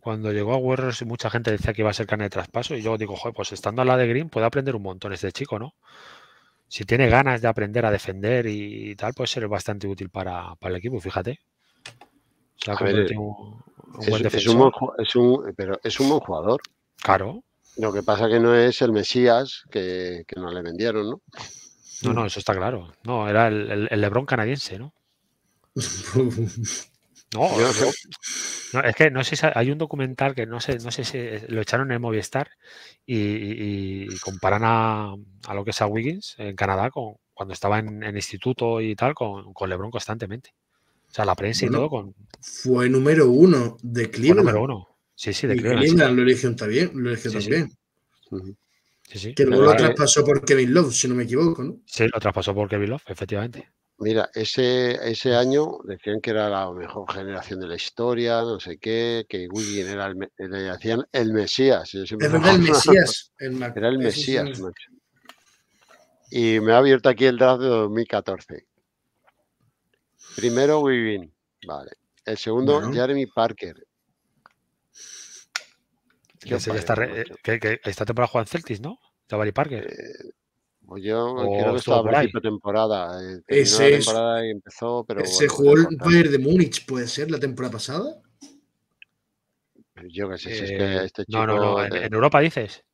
cuando llegó a Warriors mucha gente decía que iba a ser carne de traspaso y yo digo, joder, pues estando al lado de Green puede aprender un montón este chico, ¿no? Si tiene ganas de aprender a defender y, tal, puede ser bastante útil para, el equipo, fíjate. tengo es, un, buen, pero es un buen jugador. Claro. Lo que pasa que no es el Mesías que, que no le vendieron, ¿no? No, eso está claro. No, era el, el, Lebron canadiense, ¿no? No, es que no sé hay un documental que no sé, no sé si lo echaron en Movistar y, comparan a, lo que es a Wiggins en Canadá con cuando estaba en, instituto y tal con Lebron constantemente. O sea, la prensa y todo con. Fue número uno de Cleveland. número uno. Sí, sí, de clima Cleveland. lo eligió también. Lo eligió también. Sí. Sí, Que luego lo traspasó por Kevin Love, si no me equivoco, ¿no? Sí, lo traspasó por Kevin Love, efectivamente. Mira, ese, ese año decían que era la mejor generación de la historia, no sé qué, que Wiggin era el, le decían el Mesías. Era el Mesías. era el Mesías. Y me ha abierto aquí el draft de 2014. Primero Vivin. Vale. El segundo, Jeremy Parker. está, eh, esta temporada juega en Celtics, ¿no? Jabari Parker. Eh, pues yo creo que estaba temporada. Eh, la temporada y empezó, pero. ¿Se jugó el Bayern de Múnich, puede ser, la temporada pasada? Yo qué sé, si es que eh, este chico. No, no, no. ¿En, Europa dices?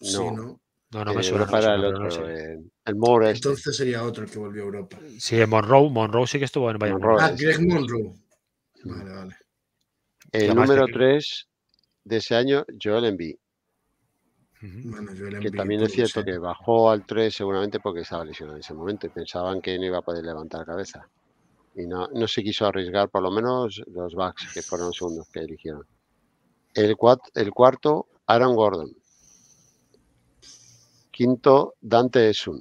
Sí, no. No, no me eh, suena. el, eh, este. Entonces sería otro el que volvió a Europa. Sí, Monroe. Monroe sí que estuvo en Bayern. Monroe, ah, Greg Monroe. Mm. Vale, vale. El número 3 de ese año, Joel Embiid. bueno, que también es cierto que bajó al 3 seguramente porque estaba lesionado en ese momento y pensaban que no iba a poder levantar cabeza. Y no, no se quiso arriesgar, por lo menos los Bucks, que fueron los segundos que eligieron. El, el cuarto, Aaron Gordon. Quinto, Dante Esun,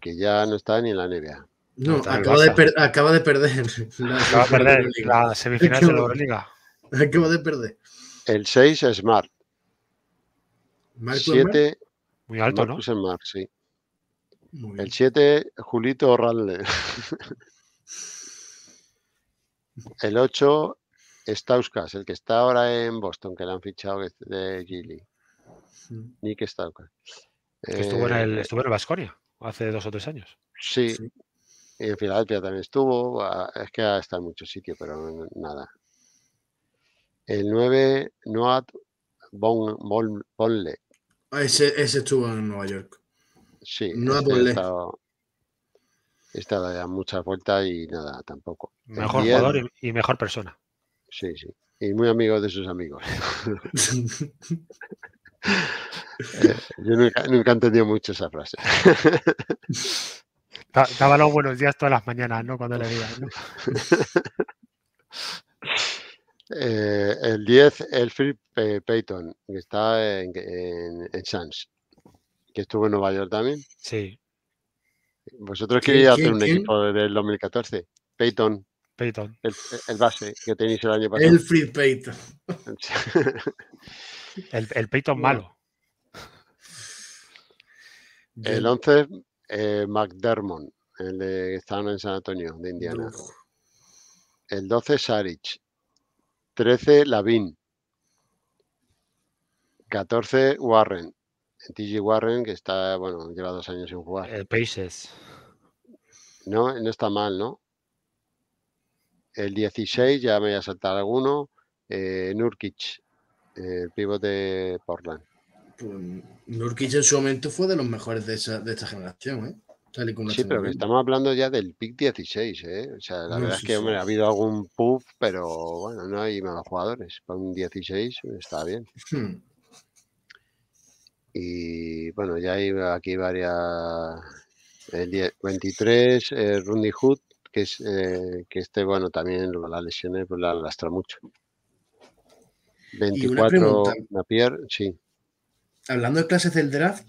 que ya no está ni en la NBA. No, acaba, de acaba de, perder. acaba de perder la semifinal de la Euroliga. Acaba de perder. El 6, Smart. El 7, muy alto, ¿no? sí. El 7, Julito Randle. el 8, Stauskas, el que está ahora en Boston, que le han fichado de Gilly. Nick Stauskas. Eh, eh, estuvo, en el, estuvo en el hace dos o tres años. Sí, y en Filadelfia también estuvo. Es que está en muchos sitios, pero nada. El 9, Noat Bon, Bonle. Ah, ese, estuvo en Nueva York. Sí, no ha estado, he estado ya muchas vueltas y nada, tampoco. Mejor jugador y, y, mejor persona. Sí, sí. Y muy amigo de sus amigos. Eh, yo nunca, he entendido mucho esa frase. estaban los buenos días todas las mañanas, ¿no? Cuando le ¿no? Eh, el 10, Elfrid Payton, que está en, en, en que estuvo en Nueva York también. Sí. ¿Vosotros queríais hacer un equipo del 2014? Payton. Payton. El, base que tenéis el año pasado. Elfrid Payton. El, peito es malo. El 11, McDermott, el de están en San Antonio, de Indiana. El 12, Sarich. 13, Lavín. 14, Warren. TG Warren, que está, bueno, lleva dos años sin jugar. El Paces. No, no está mal, ¿no? El 16, ya me voy a saltar alguno. Eh, Nurkic el eh, pivote de Portland. Pues, Nurkic en su momento fue de los mejores de, esta generación, ¿eh? sí, pero estamos hablando ya del pick 16, ¿eh? O sea, la verdad es que, hombre, ha habido algún puff, pero bueno, no hay malos jugadores. con un 16 está bien. Hmm. Y bueno, ya hay aquí varias... El 23, eh, Rundy Hood, que, que este, bueno, también las lesiones pues, la lastra mucho. 24 Napier, sí. Hablando de clases del draft,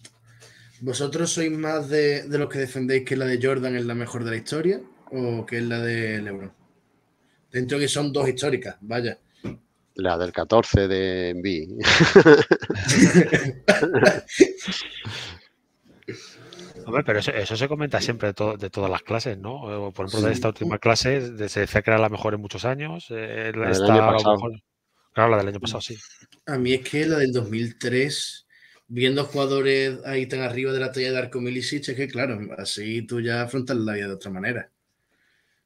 ¿vosotros sois más de, los que defendéis que la de Jordan es la mejor de la historia o que es la de LeBron? Dentro que son dos históricas, vaya. La del 14 de Envy. Hombre, pero eso, se comenta siempre de, todas las clases, ¿no? Por ejemplo, de esta última clase se decía que era la mejor en muchos años. Eh, la año Claro, la del año pasado, sí. A mí es que la del 2003, viendo jugadores ahí tan arriba de la talla de Arco Milicic, es que claro, así tú ya afrontas la vida de otra manera.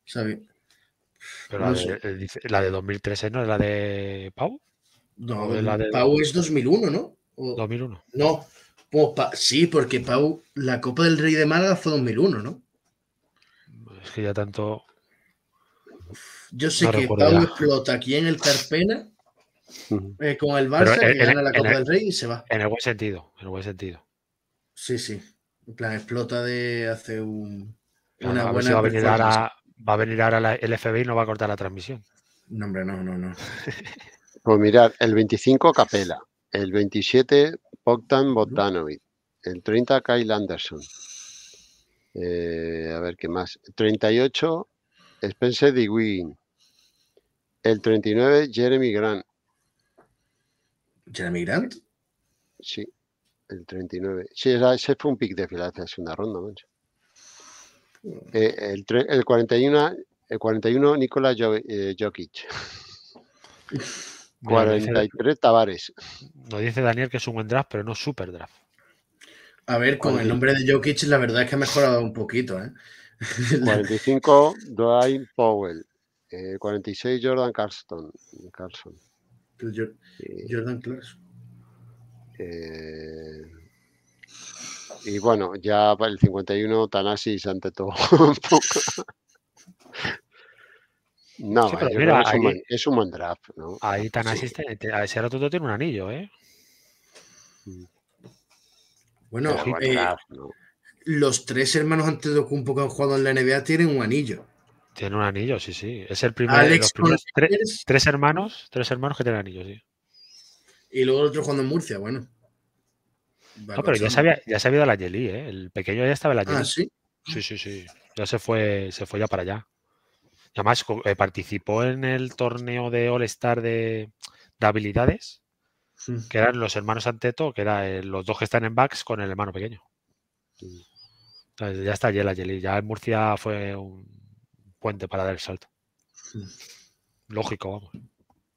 ¿Sabes? Eh, la, de, 2003 no es la de Pau. No, la de... Pau es 2001, ¿no? 2001. No, pues, sí, porque Pau, la Copa del Rey de Málaga fue 2001, ¿no? Es que ya tanto. Yo sé que Pau explota aquí en el Carpena eh, con el Barça que gana la Copa del Rey y se va. En el buen sentido, en el buen sentido. Sí, sí. En plan, explota de hace un, va, a venir ahora, a la, el FBI y no va a cortar la transmisión. No, hombre, no, no, no. pues mirad, el 25 Capela, el 27 Bogdan Botanovic el 30 Kyle Anderson. Eh, a ver qué más. 38 Spencer DeWin. El 39 Jeremy Grant. Jeremy Grant. Sí, el 39. Sí, ese fue un pick de Filadelfia, de segunda ronda, hmm. eh, el, 41, el 41 eh, Jokic. 43 Tavares. Nos dice Daniel que es un buen draft, pero no super draft. A ver, con el nombre de Jokic, la verdad es que ha mejorado un poquito. ¿eh? 45 Dwayne Powell. 46 eh, Jordan Carlson, Carlson. Jordan Clarkson. Eh, y bueno, ya para el 51 Tanasis ante todo. no, es, un buen, draft. ¿no? Ahí Tanasis, a ese rato tiene un anillo, ¿eh? Mm. Bueno, eh, los tres hermanos antes de Ocumpo que han jugado en la NBA tienen un anillo. Tiene un anillo, sí, sí. Es el primer. de los tres, tres, hermanos, tres hermanos que tienen anillo, sí. Y luego el otro jugando en Murcia, bueno. no, pero ya se, había, ya ido a la jelly, ¿eh? El pequeño ya estaba en la jelly. Ah, sí. Sí, sí, sí. Ya se fue, se fue ya para allá. además eh, participó en el torneo de All-Star de, habilidades, que eran los hermanos Anteto, que eran eh, los dos que están en Vax con el hermano pequeño. Ya está allí la jelly. Ya en Murcia fue un, puente para dar el salto. Hmm. Lógico, vamos.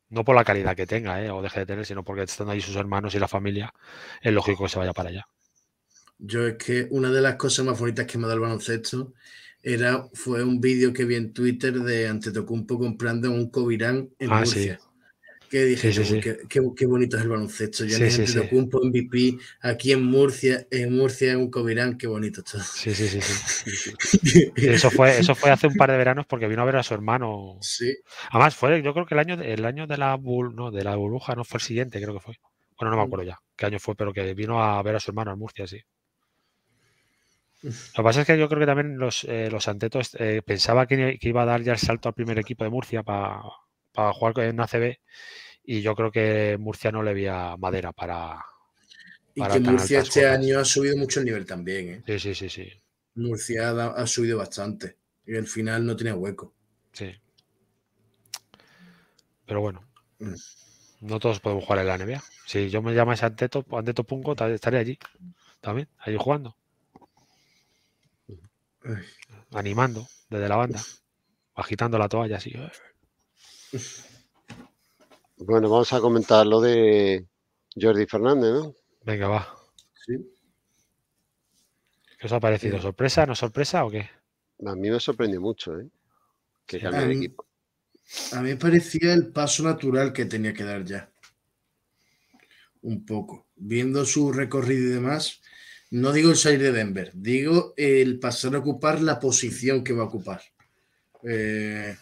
No por la calidad que tenga ¿eh? o deje de tener, sino porque están ahí sus hermanos y la familia. Es lógico que se vaya para allá. Yo es que una de las cosas más bonitas que me ha dado el baloncesto era, fue un vídeo que vi en Twitter de Antetokounmpo comprando un Covirán en ah, Murcia que dije, sí, Qué, bonito es el baloncesto. Yo necesito un MVP aquí en Murcia, en Murcia, en un Covirán, qué bonito esto. Sí, sí, sí. eso, fue, eso fue hace un par de veranos porque vino a ver a su hermano. Sí. Además, fue, yo creo que el año, el año de, la de la burbuja no fue el siguiente, creo que fue. Bueno, no me mm. acuerdo ya qué año fue, pero que vino a ver a su hermano en Murcia, sí. Lo que pasa es que yo creo que también los, eh, los Antetos eh, pensaba que, iba a dar ya el salto al primer equipo de Murcia para para jugar con una CB y yo creo que Murcia no le había madera para... y que Murcia este año ha subido mucho el nivel también. ¿eh? Sí, sí, sí, sí. Murcia ha, subido bastante y el final no tiene hueco. Sí. Pero bueno, mm. no todos podemos jugar en la NBA. Si yo me llamase Anteto, Anteto estaré allí también, allí jugando. Animando desde la banda, agitando la toalla así. Eh. Bueno, vamos a comentar lo de Jordi Fernández, ¿no? Venga, va. ¿Qué os ha parecido? ¿Sorpresa, no sorpresa o qué? A mí me sorprendió mucho, ¿eh? Que equipo. A mí parecía el paso natural que tenía que dar ya. Un poco. Viendo su recorrido y demás, no digo el salir de Denver, digo el pasar a ocupar la posición que va a ocupar. Eh,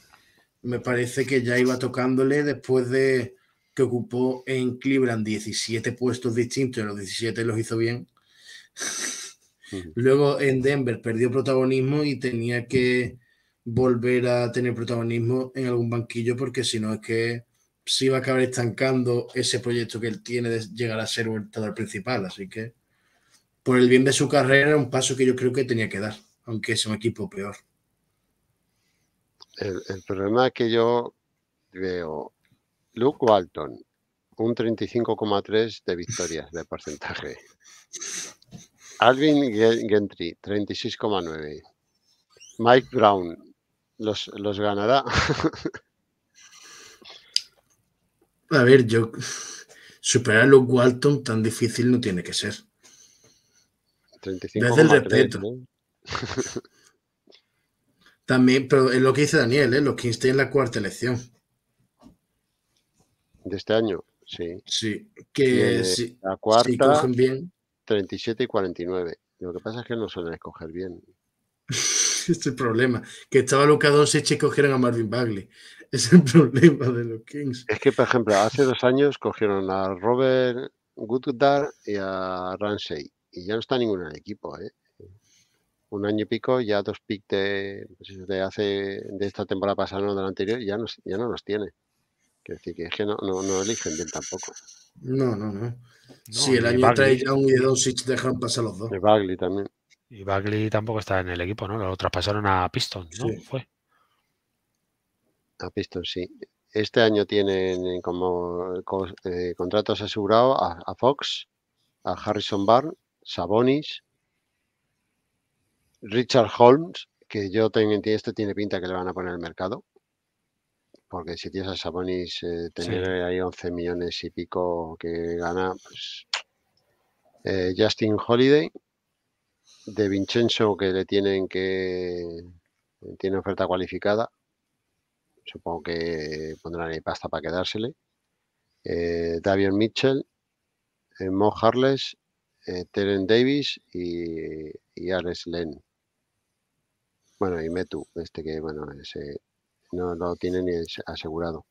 me parece que ya iba tocándole después de que ocupó en Cleveland 17 puestos distintos, los 17 los hizo bien. Luego en Denver perdió protagonismo y tenía que volver a tener protagonismo en algún banquillo porque si no es que se iba a acabar estancando ese proyecto que él tiene de llegar a ser titular principal. Así que por el bien de su carrera, un paso que yo creo que tenía que dar, aunque es un equipo peor el, problema que yo veo, Luke Walton, un 35,3 de victorias de porcentaje. Alvin Gentry, 36,9. Mike Brown, ¿los, los ganará? A ver, yo. Superar a Luke Walton tan difícil no tiene que ser. 35, respeto. También, pero es lo que dice Daniel, ¿eh? los Kings en la cuarta elección. De este año, sí. Sí, que sí, la cuarta, cogen bien. 37 y 49. Lo que pasa es que no suelen escoger bien. este es el problema. Que estaba Luca Doncic y cogieron a Marvin Bagley. Es el problema de los Kings. Es que, por ejemplo, hace dos años cogieron a Robert Goodard y a Ramsey. Y ya no está ninguno en el equipo, ¿eh? un año y pico, ya dos picks pues de, hace, de esta temporada pasada, o la anterior, ya, ya no los tiene. Quiero decir que es que no, no, eligen bien tampoco. No, no, no. si sí, el año trae Young y Doncic dejan pasar los dos. Y Bagley también. Y Bagley tampoco está en el equipo, ¿no? Lo traspasaron a Piston, ¿no? Fue. A Piston, sí. Este año tienen eh, como eh, contratos asegurados a, a Fox, a Harrison Barr, Sabonis, Richard Holmes, que yo tengo entiendo, este tiene pinta que le van a poner el mercado. Porque si tienes a Sabonis, eh, tener ahí 11 millones y pico que gana, pues. Eh, Justin Holiday, de Vincenzo, que le tienen que. Eh, tiene oferta cualificada. Supongo que pondrán ahí pasta para quedársele. Davion Mitchell, Mo Harless, Teren Davis y, y Ares Len. Bueno, y Metu, este que, bueno, ese no lo tiene ni asegurado.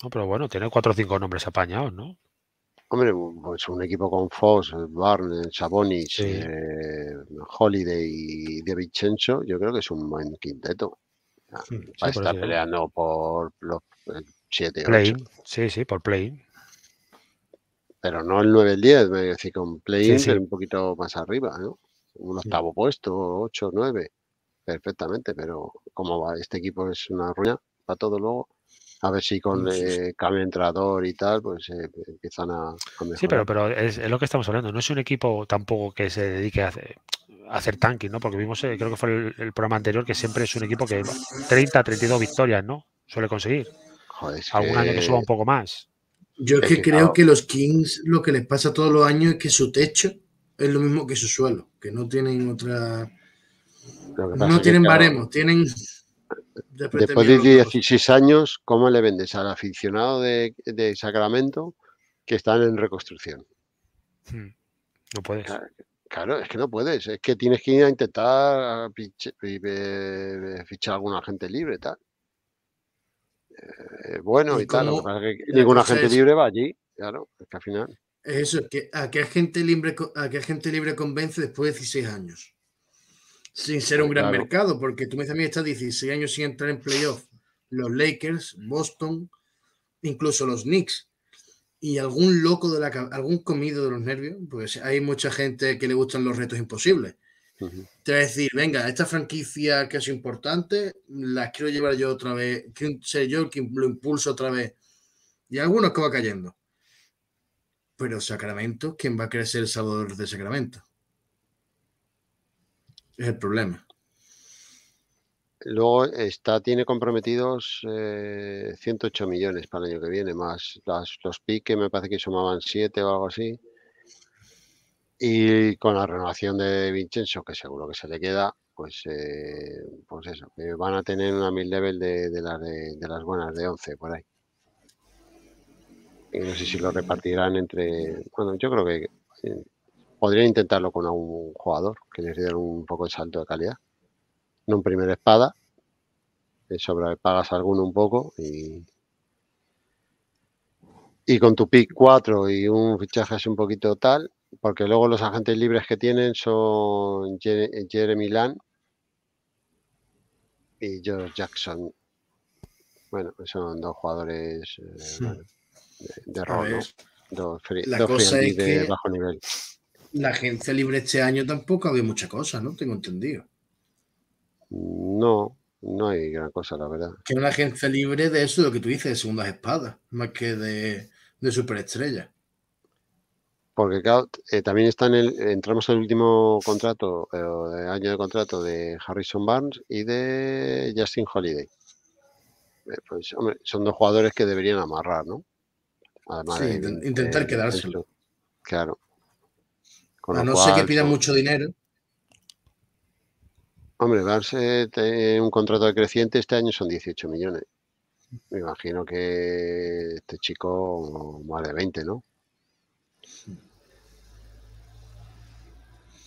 No, pero bueno, tiene cuatro o cinco nombres apañados, ¿no? Hombre, pues un equipo con Foss, Barnes, Sabonis, eh, Holiday y De Vincenzo, yo creo que es un buen quinteto. Hmm, va a estar peleando por los 7 eh, play. Sí, sí, por play. Pero no el 9, el 10, me decir, con play un poquito más arriba, ¿no? Un hmm. octavo puesto, 8, 9 perfectamente, pero como va, este equipo es una ruina para todo luego. A ver si con mm, el eh, cambio entrador y tal, pues eh, empiezan a, Sí, pero, pero es, lo que estamos hablando. No es un equipo tampoco que se dedique a hacer, tanque, tanking, ¿no? Porque vimos, eh, creo que fue el, programa anterior, que siempre es un equipo que 30, 32 victorias, ¿no? Suele conseguir. Joder, Algún año que suba un poco más. Yo es que creo que los Kings lo que les pasa todos los años es que su techo es lo mismo que su suelo, que no tienen otra no tienen baremos, tienen... Después, de 16 años, ¿cómo le vendes al aficionado de, Sacramento que están en reconstrucción? Hmm. No puedes. Claro, es que no puedes. Es que tienes que ir a intentar eh, eh, eh, fichar a alguna gente libre, tal. bueno y, tal. ninguna gente libre va allí, claro, es que al final. Es que a qué gente libre, a qué gente libre convence después de 16 años sin ser un gran mercado, porque tú me dices a mí está 16 años sin entrar en playoff. Los Lakers, Boston, incluso los Knicks. Y algún loco de la algún comido de los nervios, pues hay mucha gente que le gustan los retos imposibles. Te a decir, venga, esta franquicia que es importante, la quiero llevar yo otra vez, quiero ser yo quien lo impulso otra vez. Y algunos que va cayendo. Pero Sacramento, ¿quién va a crecer el salvador de Sacramento? Es el problema. Luego está, tiene comprometidos 108 eh, millones para el año que viene, más las, los piques, me parece que sumaban 7 o algo así. Y con la renovación de Vincenzo, que seguro que se le queda, pues, eh, pues eso, van a tener una mil level de, de, las las buenas, de 11 por ahí. Y no sé si lo repartirán entre. Bueno, yo creo que eh, podría intentarlo con algún jugador que les diera un poco de salto de calidad. No un primer espada, eh, sobre pagas alguno un poco y, con tu pick 4 y un fichaje así un poquito tal, porque luego los agentes libres que tienen son Jeremy Lan y George Jackson. Bueno, son dos jugadores eh, de, rol, ¿no? dos, de bajo nivel la agencia libre este año tampoco había mucha cosa, ¿no? Tengo entendido. No, no hay gran cosa, la verdad. Que una agencia libre de eso, de lo que tú dices, de segundas espadas, más que de, superestrella. Porque eh, también está en el, entramos al último contrato, eh, año de contrato de Harrison Barnes y de Justin Holiday. Eh, pues, hombre, son dos jugadores que deberían amarrar, ¿no? sí, intentar quedárselo. Claro a no sé ser que pidan pues, mucho dinero. Hombre, un contrato creciente este año son 18 millones. Me imagino que este chico vale 20, ¿no?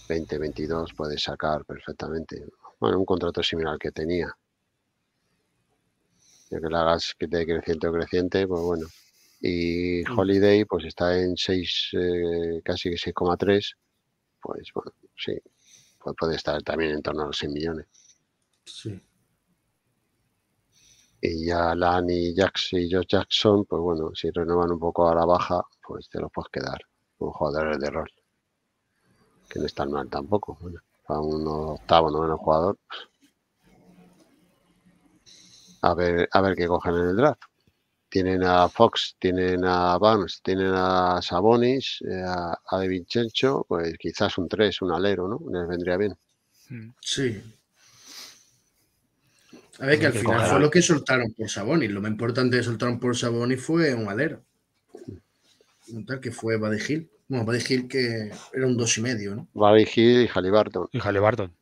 20, 22 puede sacar perfectamente. Bueno, un contrato similar que tenía. Ya que la hagas que te creciente o creciente, pues bueno. Y mm. Holiday, pues está en 6, eh, casi 6,3 pues bueno, pues, sí, pues puede estar también en torno a los 100 millones. Sí. Y ya Lani Jackson y Josh Jackson, pues bueno, si renuevan un poco a la baja, pues te lo puedes quedar con jugadores de rol. Que no están mal tampoco. Bueno, para un octavo, noveno jugador. A ver, a ver qué cogen en el draft tienen a Fox, tienen a Barnes, tienen a Sabonis, eh, a, De Vincenzo, pues quizás un 3, un alero, ¿no? Les vendría bien. Hmm. Sí. A ver, que al final fue lo que soltaron por Sabonis. Lo más importante que soltaron por Sabonis fue un alero. Un tal que fue Badegil. Bueno, Badegil que era un 2,5, y medio, ¿no? Badegil y Halliburton. Y Halliburton.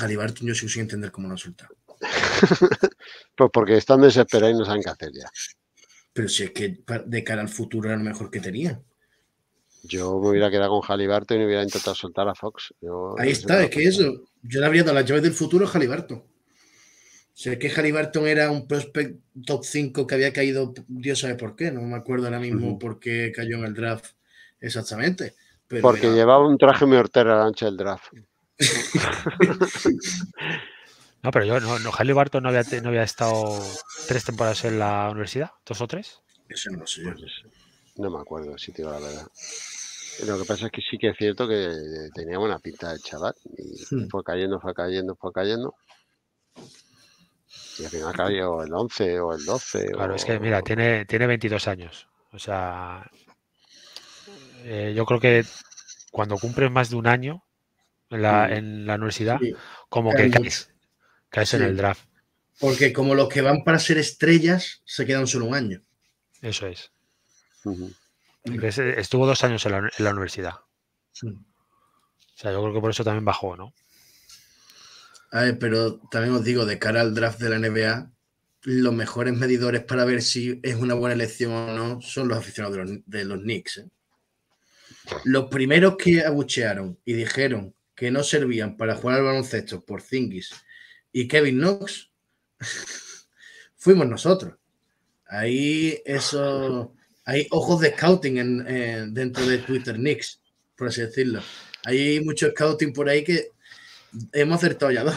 Halliburton yo sí sin entender cómo lo ha pues porque están desesperados y no saben qué hacer ya. Pero si es que de cara al futuro era lo mejor que tenía. Yo me hubiera quedado con Jalibarto y me hubiera intentado soltar a Fox. Ahí está, es que eso. Yo le habría dado las llaves del futuro a Halliburton. Si es que Halliburton era un prospect top 5 que había caído, Dios sabe por qué, no me acuerdo ahora mismo por qué cayó en el draft exactamente. Porque llevaba un traje muy la ancha del draft. No, pero yo, no, no Haley Barton no había, estado tres temporadas en la universidad, dos o tres. Eso no sé. Pues no me acuerdo, si te la verdad. Lo que pasa es que sí que es cierto que eh, tenía buena pinta el chaval. Y hmm. fue cayendo, fue cayendo, fue cayendo. Y al final cayó el 11 o el 12. Claro, es que mira, tiene, tiene 22 años. O sea, eh, yo creo que cuando cumples más de un año en la, hmm. universidad, como que caes, caes en el draft. Porque como los que van para ser estrellas se quedan solo un año. Eso es. Estuvo dos años en la, universidad. O sea, yo creo que por eso también bajó, ¿no? A ver, pero también os digo, de cara al draft de la NBA, los mejores medidores para ver si es una buena elección o no son los aficionados de los, Knicks. ¿eh? Los primeros que abuchearon y dijeron que no servían para jugar al baloncesto por Zingis y Kevin Knox, fuimos nosotros. Ahí eso, hay ojos de scouting en, dentro de Twitter Knicks, por así decirlo. Hay mucho scouting por ahí que hemos acertado ya dos.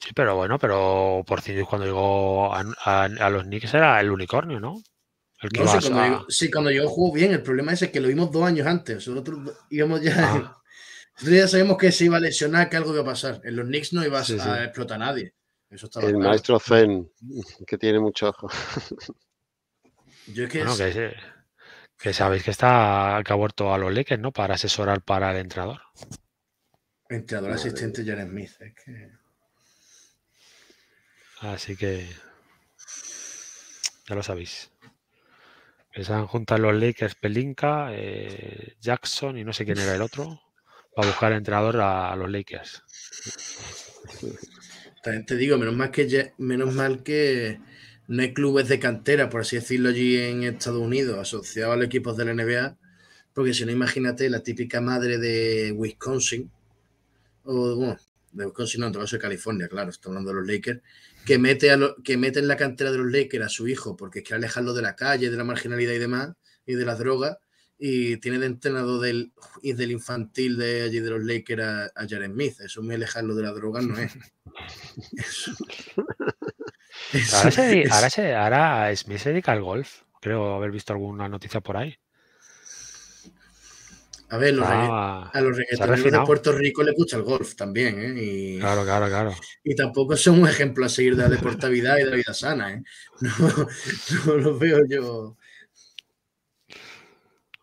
Sí, pero bueno, pero por fin cuando llegó a, los Knicks era el unicornio, ¿no? sí, cuando yo llegó, sí, cuando jugó bien. El problema es que lo vimos dos años antes. Nosotros íbamos ya. Ah ya sabemos que se iba a lesionar, que algo iba a pasar. En los Knicks no iba a, explotar a nadie. Eso El maestro Zen, que tiene mucho ojo. que, que, sabéis que está que ha vuelto a los Lakers, ¿no? Para asesorar para el entrenador. Entrenador asistente Jared Smith. Es que... Así que ya lo sabéis. Pensaban juntar los Lakers, Pelinka, eh, Jackson y no sé quién era el otro para buscar entrenador a, los Lakers. También te digo, menos mal que menos mal que no hay clubes de cantera, por así decirlo, allí en Estados Unidos, asociados a los equipos de la NBA, porque si no, imagínate la típica madre de Wisconsin, o bueno, de Wisconsin, no, en todo caso de California, claro, ...está hablando de los Lakers, que mete, a que mete en la cantera de los Lakers a su hijo porque quiere alejarlo de la calle, de la marginalidad y demás, y de las drogas, y tiene de entrenador del, del infantil de allí de los Lakers a, Jared Smith. Eso muy lejano de la droga no es. ahora, Smith se dedica al golf. Creo haber visto alguna noticia por ahí. A ver, ah, a los reggaetoneros de Puerto Rico le gusta el golf también, ¿eh? Y, claro, claro, claro. Y tampoco son un ejemplo a seguir de la deportividad y de la vida sana, ¿eh? no lo veo yo.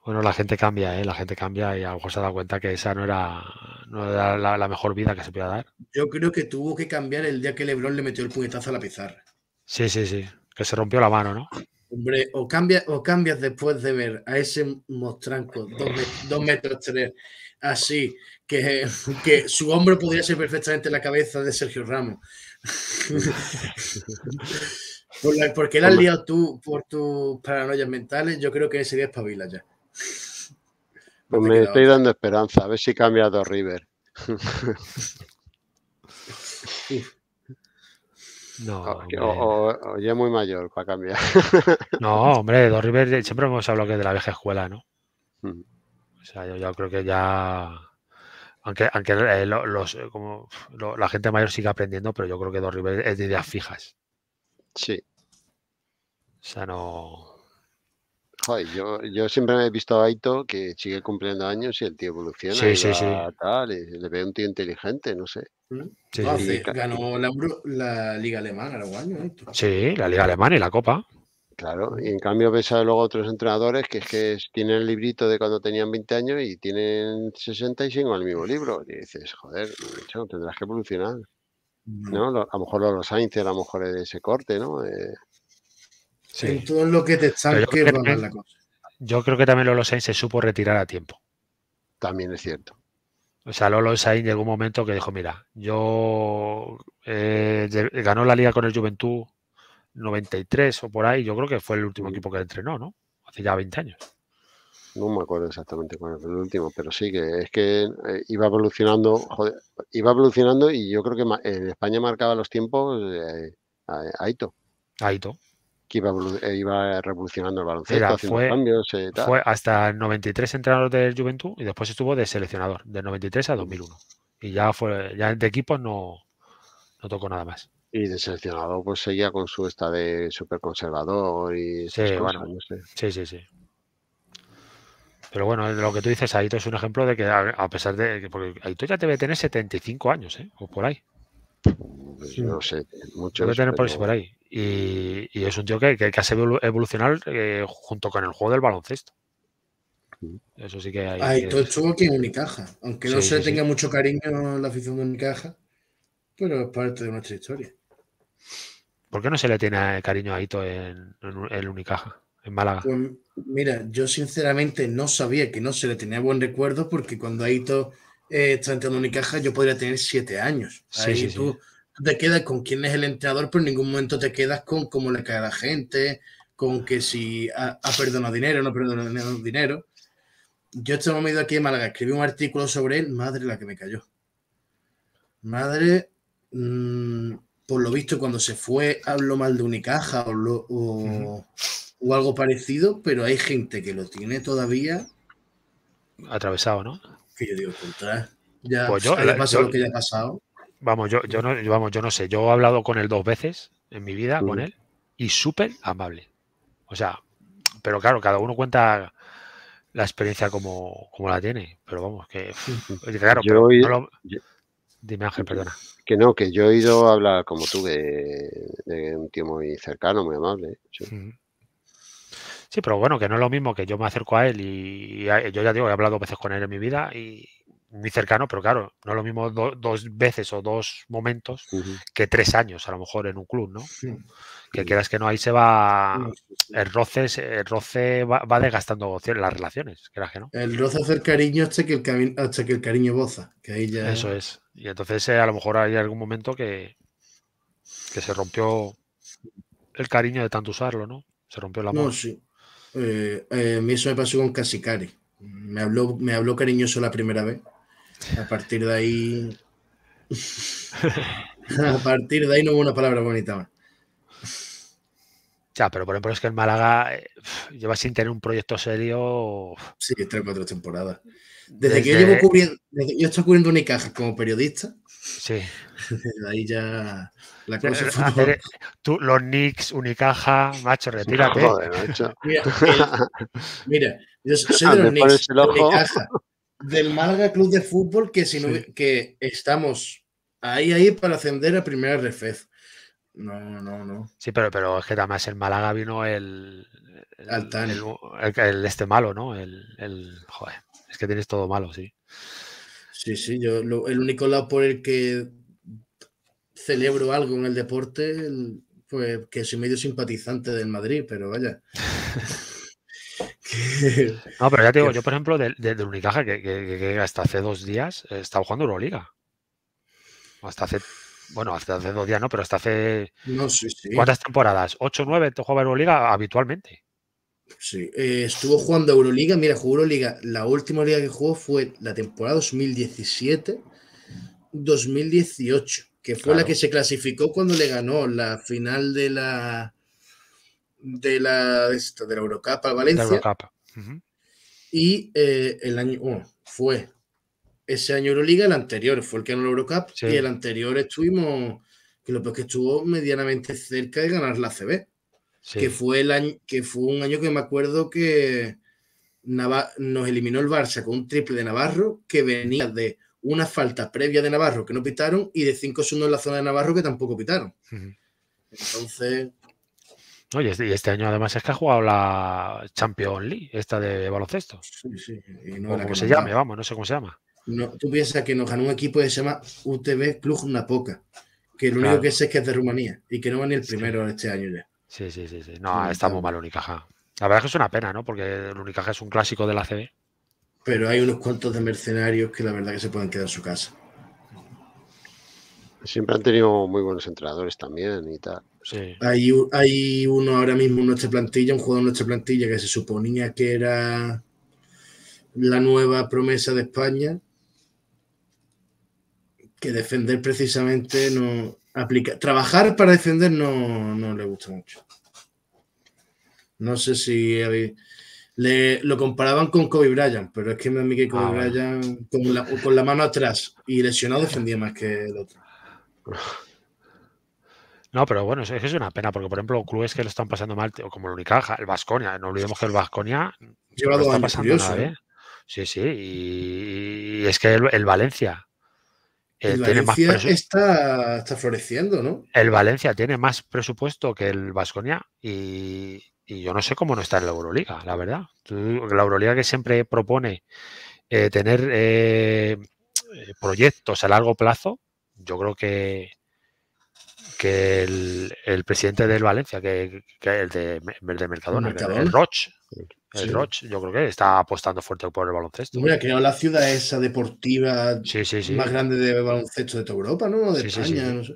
Bueno, la gente cambia, ¿eh? La gente cambia y a lo mejor se da cuenta que esa no era, la, mejor vida que se podía dar. Yo creo que tuvo que cambiar el día que Lebron le metió el puñetazo a la pizarra. Sí, sí, sí. Que se rompió la mano, ¿no? Hombre, o cambias, o cambias después de ver a ese mostranco, dos, metros tres, así, que, que su hombro podría ser perfectamente la cabeza de Sergio Ramos. porque la has liado tú por tus paranoias mentales, yo creo que ese día espabila ya. Pues me estoy dando esperanza, a ver si cambia a River. No, ya muy mayor para cambiar. No, hombre, Dos River siempre hemos hablado que de la vieja escuela, ¿no? Mm. O sea, yo, creo que ya. Aunque, aunque eh, eh, como, la gente mayor sigue aprendiendo, pero yo creo que Dos River es de ideas fijas. Sí. O sea, no yo, yo, siempre me he visto a Aito que sigue cumpliendo años y el tío evoluciona. Tal, le ve un tío inteligente, no sé. Mm. ganó la, Liga Alemana, la Sí, la Liga Alemana y la Copa. Claro, y en cambio ves a luego otros entrenadores que es que tienen el librito de cuando tenían 20 años y tienen 65 el mismo libro. Y dices, joder, tendrás que evolucionar. ¿no? A lo mejor los Sainz, a lo mejor es de ese corte, ¿no? Eh, lo que Yo creo que también Lolo Sainz se supo retirar a tiempo. También es cierto. O sea, Lolo Sainz llegó un momento que dijo, mira, yo eh, ganó la liga con el Juventud 93 o por ahí, yo creo que fue el último mm. equipo que entrenó, ¿no? Hace ya 20 años. No me acuerdo exactamente cuál fue el último, pero sí que es que eh, iba evolucionando, joder, iba evolucionando y yo creo que en España marcaba los tiempos eh, Aito. Aito. Eh, iba, revolucionando el baloncesto, eh, fue, hasta el 93 entrenador del Juventud y después estuvo de seleccionador, del 93 a 2001. Y ya fue ya de equipo no, no tocó nada más. Y de seleccionador pues seguía con su esta de súper conservador y sí, sí, sí, Pero bueno, lo que tú dices, Aito es un ejemplo de que a pesar de... Porque Aito ya debe tener 75 años, ¿eh? O por ahí. Pues no sé, muchos. Debe tener por, ahí. Y, es un tío que, que, que hace evolucionar eh, junto con el juego del baloncesto. Eso sí que hay. hay todo estuvo aquí en Unicaja. Aunque no se le tenga mucho cariño la afición de Unicaja, pero es parte de nuestra historia. ¿Por qué no se le tiene eh, cariño a Aito en, Unicaja, en Málaga? Pues, mira, yo sinceramente no sabía que no se le tenía buen recuerdo porque cuando Aito estaba eh, está entrando en Unicaja yo podría tener siete años. Ahí tú te quedas con quién es el entrenador, pero en ningún momento te quedas con cómo le cae a la gente, con que si ha, ha perdonado dinero, no ha perdido dinero. Yo este momento aquí en Málaga escribí un artículo sobre él, madre la que me cayó. Madre, mm, por lo visto, cuando se fue habló mal de Unicaja o, o, algo parecido, pero hay gente que lo tiene todavía. Atravesado, ¿no? Que yo digo, contra. Ya pues yo, lo que ya ha pasado. Vamos, yo, yo, no, vamos, yo no sé. Yo he hablado con él dos veces en mi vida, con él, y súper amable. O sea, pero claro, cada uno cuenta la experiencia como, la tiene. Pero vamos, que. Claro, Dime, Ángel, perdona. Que no, que yo he ido a hablar como tú, de, un tío muy cercano, muy amable. Sí. pero bueno, que no es lo mismo que yo me acerco a él y, y yo ya digo, he hablado dos veces con él en mi vida y, muy cercano, pero claro, no es lo mismo dos veces o dos momentos que tres años, a lo mejor, en un club, ¿no? Que quieras que no, ahí se va. El roce, el roce va, desgastando las relaciones, no. El roce hace cariño hasta que el, hasta que el cariño boza, que ahí ya... Eso es. Y entonces, eh, a lo mejor hay algún momento que, que se rompió el cariño de tanto usarlo, ¿no? Se rompió la amor. No, sí. Eh, eh, a mí eso me pasó con Casicari. Me habló, me habló cariñoso la primera vez a partir de ahí. a partir de ahí no hubo una palabra bonita más. Ya, pero por ejemplo es que el Málaga eh, lleva sin tener un proyecto serio. Sí, tres o cuatro temporadas. Desde, que yo llevo cubriendo, desde que yo estoy cubriendo Unicaja como periodista. Sí. Desde ahí ya la cosa eh, tú, los Knicks, Unicaja, macho, retírate. Mira, yo soy de los Knicks, Unicaja, del Málaga Club de Fútbol que, si no, que estamos ahí, ahí para ascender a primera refez. No, no, no. Sí, pero, pero es que además el Málaga vino el. El, este malo, ¿no? El, Joder, es que tienes todo malo, sí. Sí, sí, yo el único lado por el que celebro algo en el deporte, pues que soy medio simpatizante del Madrid, pero vaya. No, pero ya te digo, yo por ejemplo, del, Unicaja, que, que, hasta hace dos días estaba jugando Euroliga. Hasta hace, bueno, hasta hace dos días no, pero hasta hace... No, ¿Cuántas temporadas? ¿8, 9 te jugaba Euroliga habitualmente? Sí, eh, estuvo jugando Euroliga, mira, jugó Euroliga, la última liga que jugó fue la temporada 2017-2018, que fue la que se clasificó cuando le ganó la final de la de la, este, de, Valencia. Y eh, el año, oh, fue ese año Euroliga, el anterior fue el que ganó la Eurocup y el anterior estuvimos, que lo que estuvo medianamente cerca de ganar la CB. Que, fue el que fue un año que me acuerdo que nos eliminó el Barça con un triple de Navarro que venía de una falta previa de Navarro que no pitaron y de cinco segundos en la zona de Navarro que tampoco pitaron. Entonces, no, y este año además es que ha jugado la Champions League, esta de baloncesto. Sí, sí. no se llame, vamos, no sé cómo se llama. No, tú piensas que nos ganó un equipo que se llama UTV Club Napoca, que lo único que sé es que es de Rumanía y que no va ni el primero este año ya. Sí, sí, sí, sí. No, está muy mal Unicaja. La verdad es que es una pena, ¿no? Porque el Unicaja es un clásico de la CB. Pero hay unos cuantos de mercenarios que la verdad que se pueden quedar en su casa. Siempre han tenido muy buenos entrenadores también y tal. Hay, uno ahora mismo en nuestra plantilla, un jugador en nuestra plantilla que se suponía que era la nueva promesa de España, que defender precisamente no aplica. Trabajar para defender no, le gusta mucho. No sé si lo comparaban con Kobe Bryant, pero es que a mí que Kobe ah, Bryant con la, mano atrás y lesionado defendía más que el otro. No, pero bueno, es es una pena, porque por ejemplo, clubes que lo están pasando mal, como el Unicaja, el Vasconia, no olvidemos que el Vasconia no está pasando ¿eh? ¿eh? Sí, sí, y, es que el, Valencia. Eh, está, floreciendo, ¿no? El Valencia tiene más presupuesto que el Vasconia y, yo no sé cómo no está en la Euroliga, la verdad. la Euroliga que siempre propone tener proyectos a largo plazo, yo creo que que el, presidente del Valencia, que, el, de, de Mercadona, el Roch, el yo creo que está apostando fuerte por el baloncesto. Mira, que la ciudad esa deportiva más grande de baloncesto de toda Europa, ¿no? De España, no sé.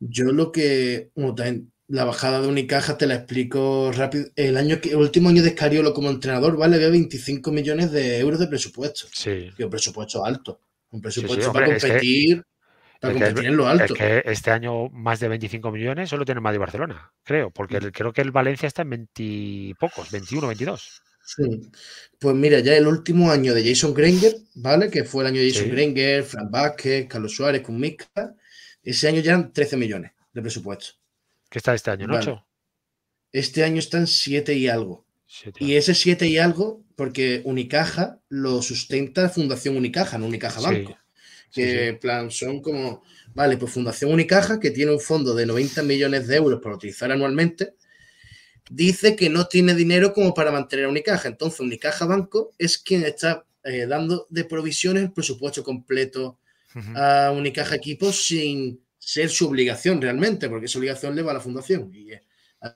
Yo lo que. la bajada de Unicaja te la explico rápido. El año que, el último año de Escariolo como entrenador, ¿vale? Había 25 millones de euros de presupuesto. Sí. un presupuesto alto. Un presupuesto para competir que, este año más de 25 millones solo tiene Madrid y Barcelona, creo, porque creo que el Valencia está en 20 pocos, 21, 22. Pues mira, ya el último año de Jason Granger, ¿vale? Que fue el año de Jason Granger, Frank Vázquez, Carlos Suárez, con Mica, Ese año ya eran 13 millones de presupuesto. ¿Qué está este año, ¿no? Este año están 7 y algo. Y ese 7 y algo, porque Unicaja lo sustenta Fundación Unicaja, no Unicaja Banco que plan son como, vale, pues Fundación Unicaja, que tiene un fondo de 90 millones de euros para utilizar anualmente, dice que no tiene dinero como para mantener a Unicaja. Entonces, Unicaja Banco es quien está eh, dando de provisiones el presupuesto completo a Unicaja Equipo sin ser su obligación realmente, porque esa obligación le va a la fundación. Y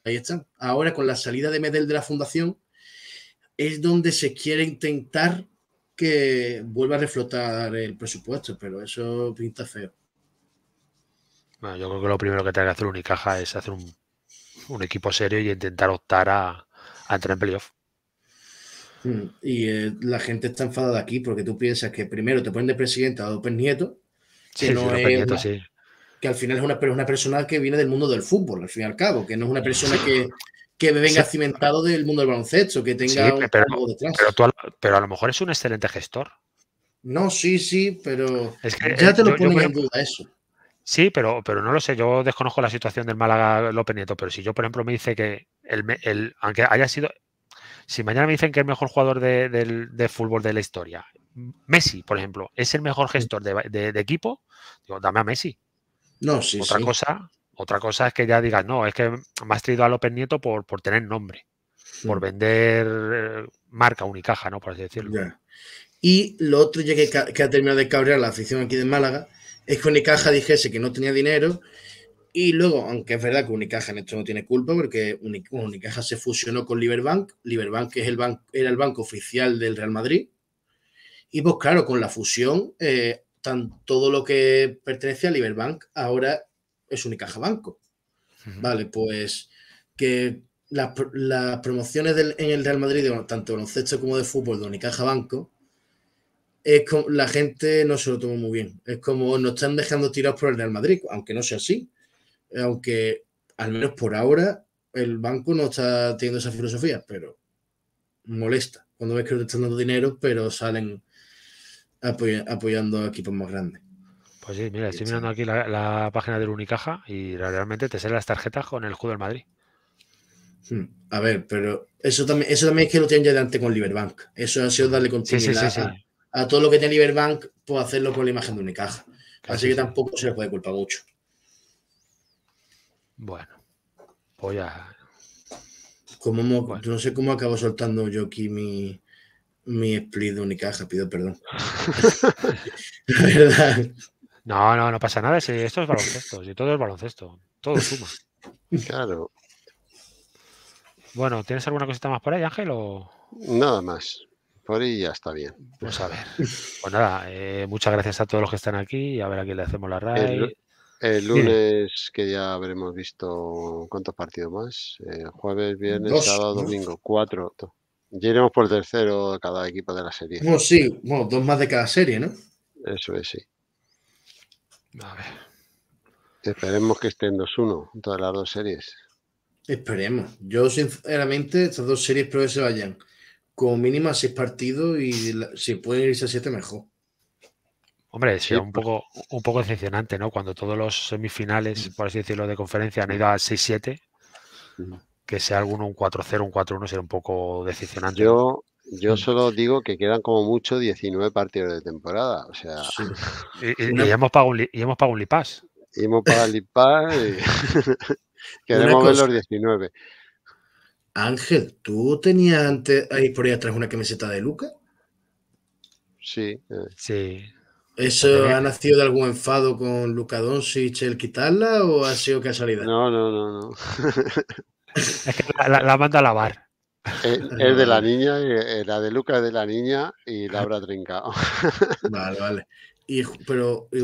ahí están. Ahora, con la salida de Medel de la fundación, es donde se quiere intentar que vuelva a reflotar el presupuesto, pero eso pinta feo. yo creo que lo primero que tiene que hacer Unicaja es hacer un, equipo serio y intentar optar a, entrar en playoff. Mm, y eh, la gente está enfadada aquí porque tú piensas que primero te ponen de presidente a López Nieto, que, al final es una, una persona que viene del mundo del fútbol, al fin y al cabo, que no es una persona que, que venga cimentado del mundo del baloncesto, que tenga algo detrás. Pero, a lo mejor es un excelente gestor. No, sí, sí, pero es que, ya eh, te lo pongo en duda eso. Sí, pero, pero no lo sé. Yo desconozco la situación del Málaga López Nieto, pero si yo, por ejemplo, me dice que el, aunque haya sido. Si mañana me dicen que el mejor jugador de, fútbol de la historia, Messi, por ejemplo, es el mejor gestor de, equipo, digo, dame a Messi. No, sí. Otra cosa, otra cosa es que ya digas, no, es que me has traído a López Nieto por, por tener nombre, por mm. vender eh, marca unicaja, ¿no? Por así decirlo. Y lo otro ya que, ha terminado de cabrear la afición aquí de Málaga es que Unicaja dijese que no tenía dinero y luego, aunque es verdad que Unicaja en esto no tiene culpa porque Unicaja se fusionó con Liberbank, Liberbank es el era el banco oficial del Real Madrid y pues claro, con la fusión, eh, tan, todo lo que pertenece a Liberbank ahora es Unicaja Banco. Vale, pues que las, promociones en el Real Madrid, tanto de baloncesto como de fútbol, de Unicaja Banco, es como, la gente no se lo toma muy bien. Es como nos están dejando tirados por el Real Madrid, aunque no sea así. Aunque al menos por ahora el banco no está teniendo esa filosofía, pero molesta. Cuando ves que te están dando dinero, pero salen apoyando a equipos más grandes. Pues sí, mira, estoy mirando aquí la, página del Unicaja y realmente te salen las tarjetas con el Judo del Madrid. Hmm, a ver, pero eso también, eso también es que lo tienen ya delante con Liberbank. Eso ha sido darle continuidad a, todo lo que tiene Liberbank, pues hacerlo con la imagen de Unicaja. Así que tampoco se le puede culpar mucho. Bueno, pues ya. Como No sé cómo acabo soltando yo aquí mi, mi split de Unicaja, pido perdón. la verdad. No, no, no pasa nada. esto es baloncesto. Y todo es baloncesto. Todo suma. Claro. Bueno, ¿tienes alguna cosita más por ahí, Ángel? Nada más. Por ahí ya está bien. Pues a ver. Pues nada, eh, muchas gracias a todos los que están aquí. A ver a quién le hacemos la raíz. El, lunes, que ya habremos visto cuántos partidos más. Eh, jueves, viernes, sábado, domingo. Cuatro. Ya iremos por el tercero de cada equipo de la serie. Bueno, sí, dos más de cada serie, ¿no? Eso es, sí. A ver. Esperemos que estén 2-1 en todas las dos series. Esperemos. Yo, sinceramente, estas dos series espero que se vayan con mínima 6 seis partidos y si pueden irse a siete, mejor. Hombre, sería un pues. poco, un poco decepcionante, ¿no? Cuando todos los semifinales, mm. por así decirlo, de conferencia han ido a 6-7, mm. que sea alguno un 4-0, un 4-1, sería un poco decepcionante. Yo, yo mm. solo digo que quedan como mucho 19 partidos de temporada. O sea. Y, hemos pagado un, y un Lipas. Y hemos pagado Lipas y queremos ver los 19. Ángel, ¿tú tenías antes ahí por ahí atrás una camiseta de Luca? Sí. Eh. Sí. ¿Eso ha nacido de algún enfado con Luca Doncic el quitarla o ha sido casualidad? No, no, no, no. es que la, la, la manda a lavar. Eh, es de la niña, eh, la de Luca es de la niña y ah. la habrá trincado. Vale, vale. Y, pero, y,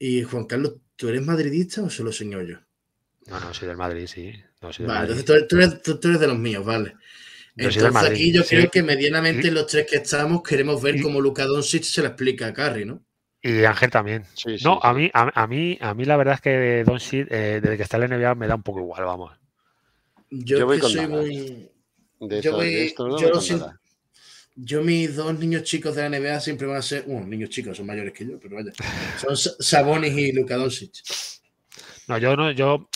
Y Juan Carlos, ¿tú eres madridista o solo soy yo? No, no, soy del Madrid, sí. No, vale, entonces tú eres, de los míos, vale. entonces aquí yo creo que medianamente los tres que estamos queremos ver cómo Luca Doncic se lo explica a Carri ¿no? Y Ángel también. no, a mí, a, mí, a mí la verdad es que Doncic eh, desde que está en la NBA me da un poco igual, vamos. Yo, soy muy. yo yo, mis dos niños chicos de la NBA siempre van a ser. Bueno, niños chicos, son mayores que yo, pero vaya. Son Sabonis y Luka Doncic. No, yo no, yo.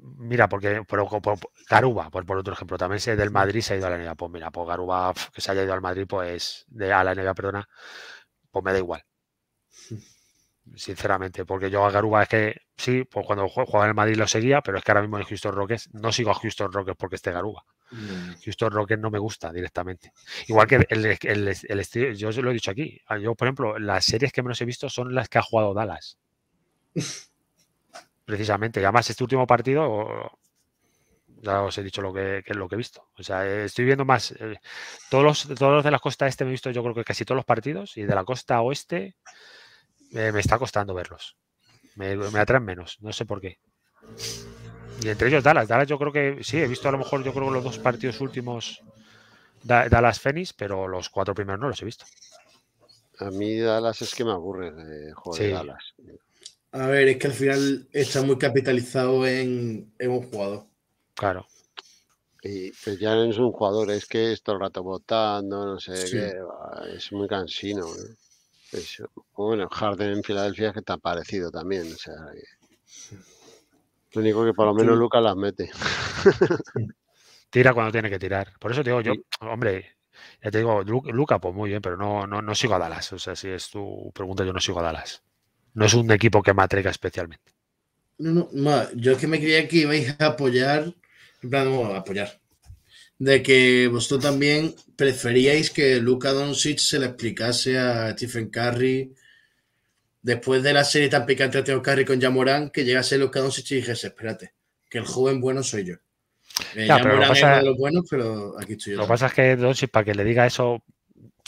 Mira, porque por, por, por por, otro ejemplo, también se del Madrid se ha ido a la NBA. Pues mira, pues Garuba que se haya ido al Madrid, pues de, a la NBA, perdona, pues me da igual. Mm sinceramente, porque yo a Garuba es que sí, pues cuando jugaba en el Madrid lo seguía, pero es que ahora mismo en Houston Rockets no sigo a Houston Rockets porque esté Garuba. Mm. Houston Rockets no me gusta directamente. Igual que el, el, el, yo lo he dicho aquí, ah, yo por ejemplo, las series que menos he visto son las que ha jugado Dallas. Precisamente, y además este último partido ya os he dicho lo que, lo que he visto. O sea, estoy viendo más. Eh, todos, los, todos los de la costa este me he visto, yo creo que casi todos los partidos. Y de la costa oeste, me está costando verlos. Me, atraen menos, no sé por qué. Y entre ellos Dallas. Dallas yo creo que sí, he visto a lo mejor yo creo los dos partidos últimos Dallas fenix pero los cuatro primeros no los he visto. A mí Dallas es que me aburre A ver, es que al final está muy capitalizado en, un jugador. Claro. Y pues ya no es un jugador, es que es todo el rato votando, no sé qué, es muy cansino. ¿eh? Eso, bueno, Harden en Filadelfia es que está parecido también. O sea, Lo único que por lo menos Luca las mete. Tira cuando tiene que tirar. Por eso te digo, yo, hombre, ya te digo, Luca, pues muy bien, pero no, no, no sigo a Dallas. O sea, si es tu pregunta, yo no sigo a Dallas. No es un equipo que me atrega especialmente. No, no, yo es que me creía que ibais a apoyar, en plan, no, a apoyar, de que vosotros también preferíais que Luca Doncic se le explicase a Stephen Curry después de la serie tan picante de Stephen Curry con Yamorán que llegase Luca Doncic y dijese, espérate, que el joven bueno soy yo. Eh, pero lo de los buenos, pero aquí estoy Lo que pasa es que Doncic, para que le diga eso,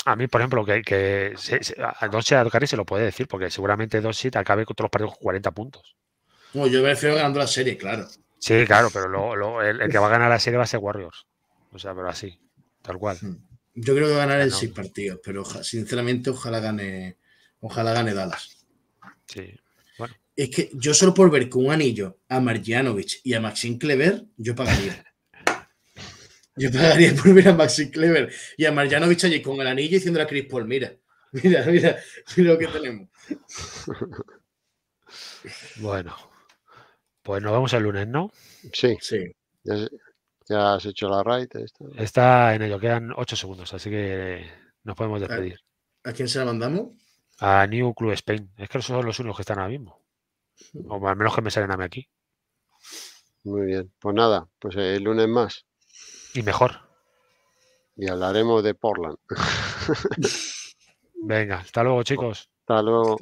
a mí, por ejemplo, que, se, a Doncic a Curry se lo puede decir, porque seguramente Doncic acabe con todos los partidos con 40 puntos. No, yo prefiero ganando la serie, claro. Sí, claro, pero el que va a ganar la serie va a ser Warriors. O sea, pero así, tal cual. Hmm. Yo creo que va a ganar en seis partidos, pero sinceramente ojalá gane, ojalá gane Dallas. Sí. Es que yo solo por ver con un anillo a Marjanovic y a Maxim Kleber yo pagaría. yo pagaría por ver a Maxim Kleber y a Marjanovic allí con el anillo diciendo a Chris Paul, mira, mira, mira, mira lo que tenemos. bueno, pues nos vemos el lunes, ¿no? Sí. Sí. ¿Ya has hecho la raid? Está en ello, quedan 8 segundos, así que nos podemos despedir. ¿A, quién se la mandamos? A New Club Spain. Es que son los únicos que están ahora mismo. O mm. al menos que me salen a mí aquí. Muy bien, pues nada, pues eh, el lunes más. Y mejor. Y hablaremos de Portland. Venga, hasta luego, chicos. Hasta luego.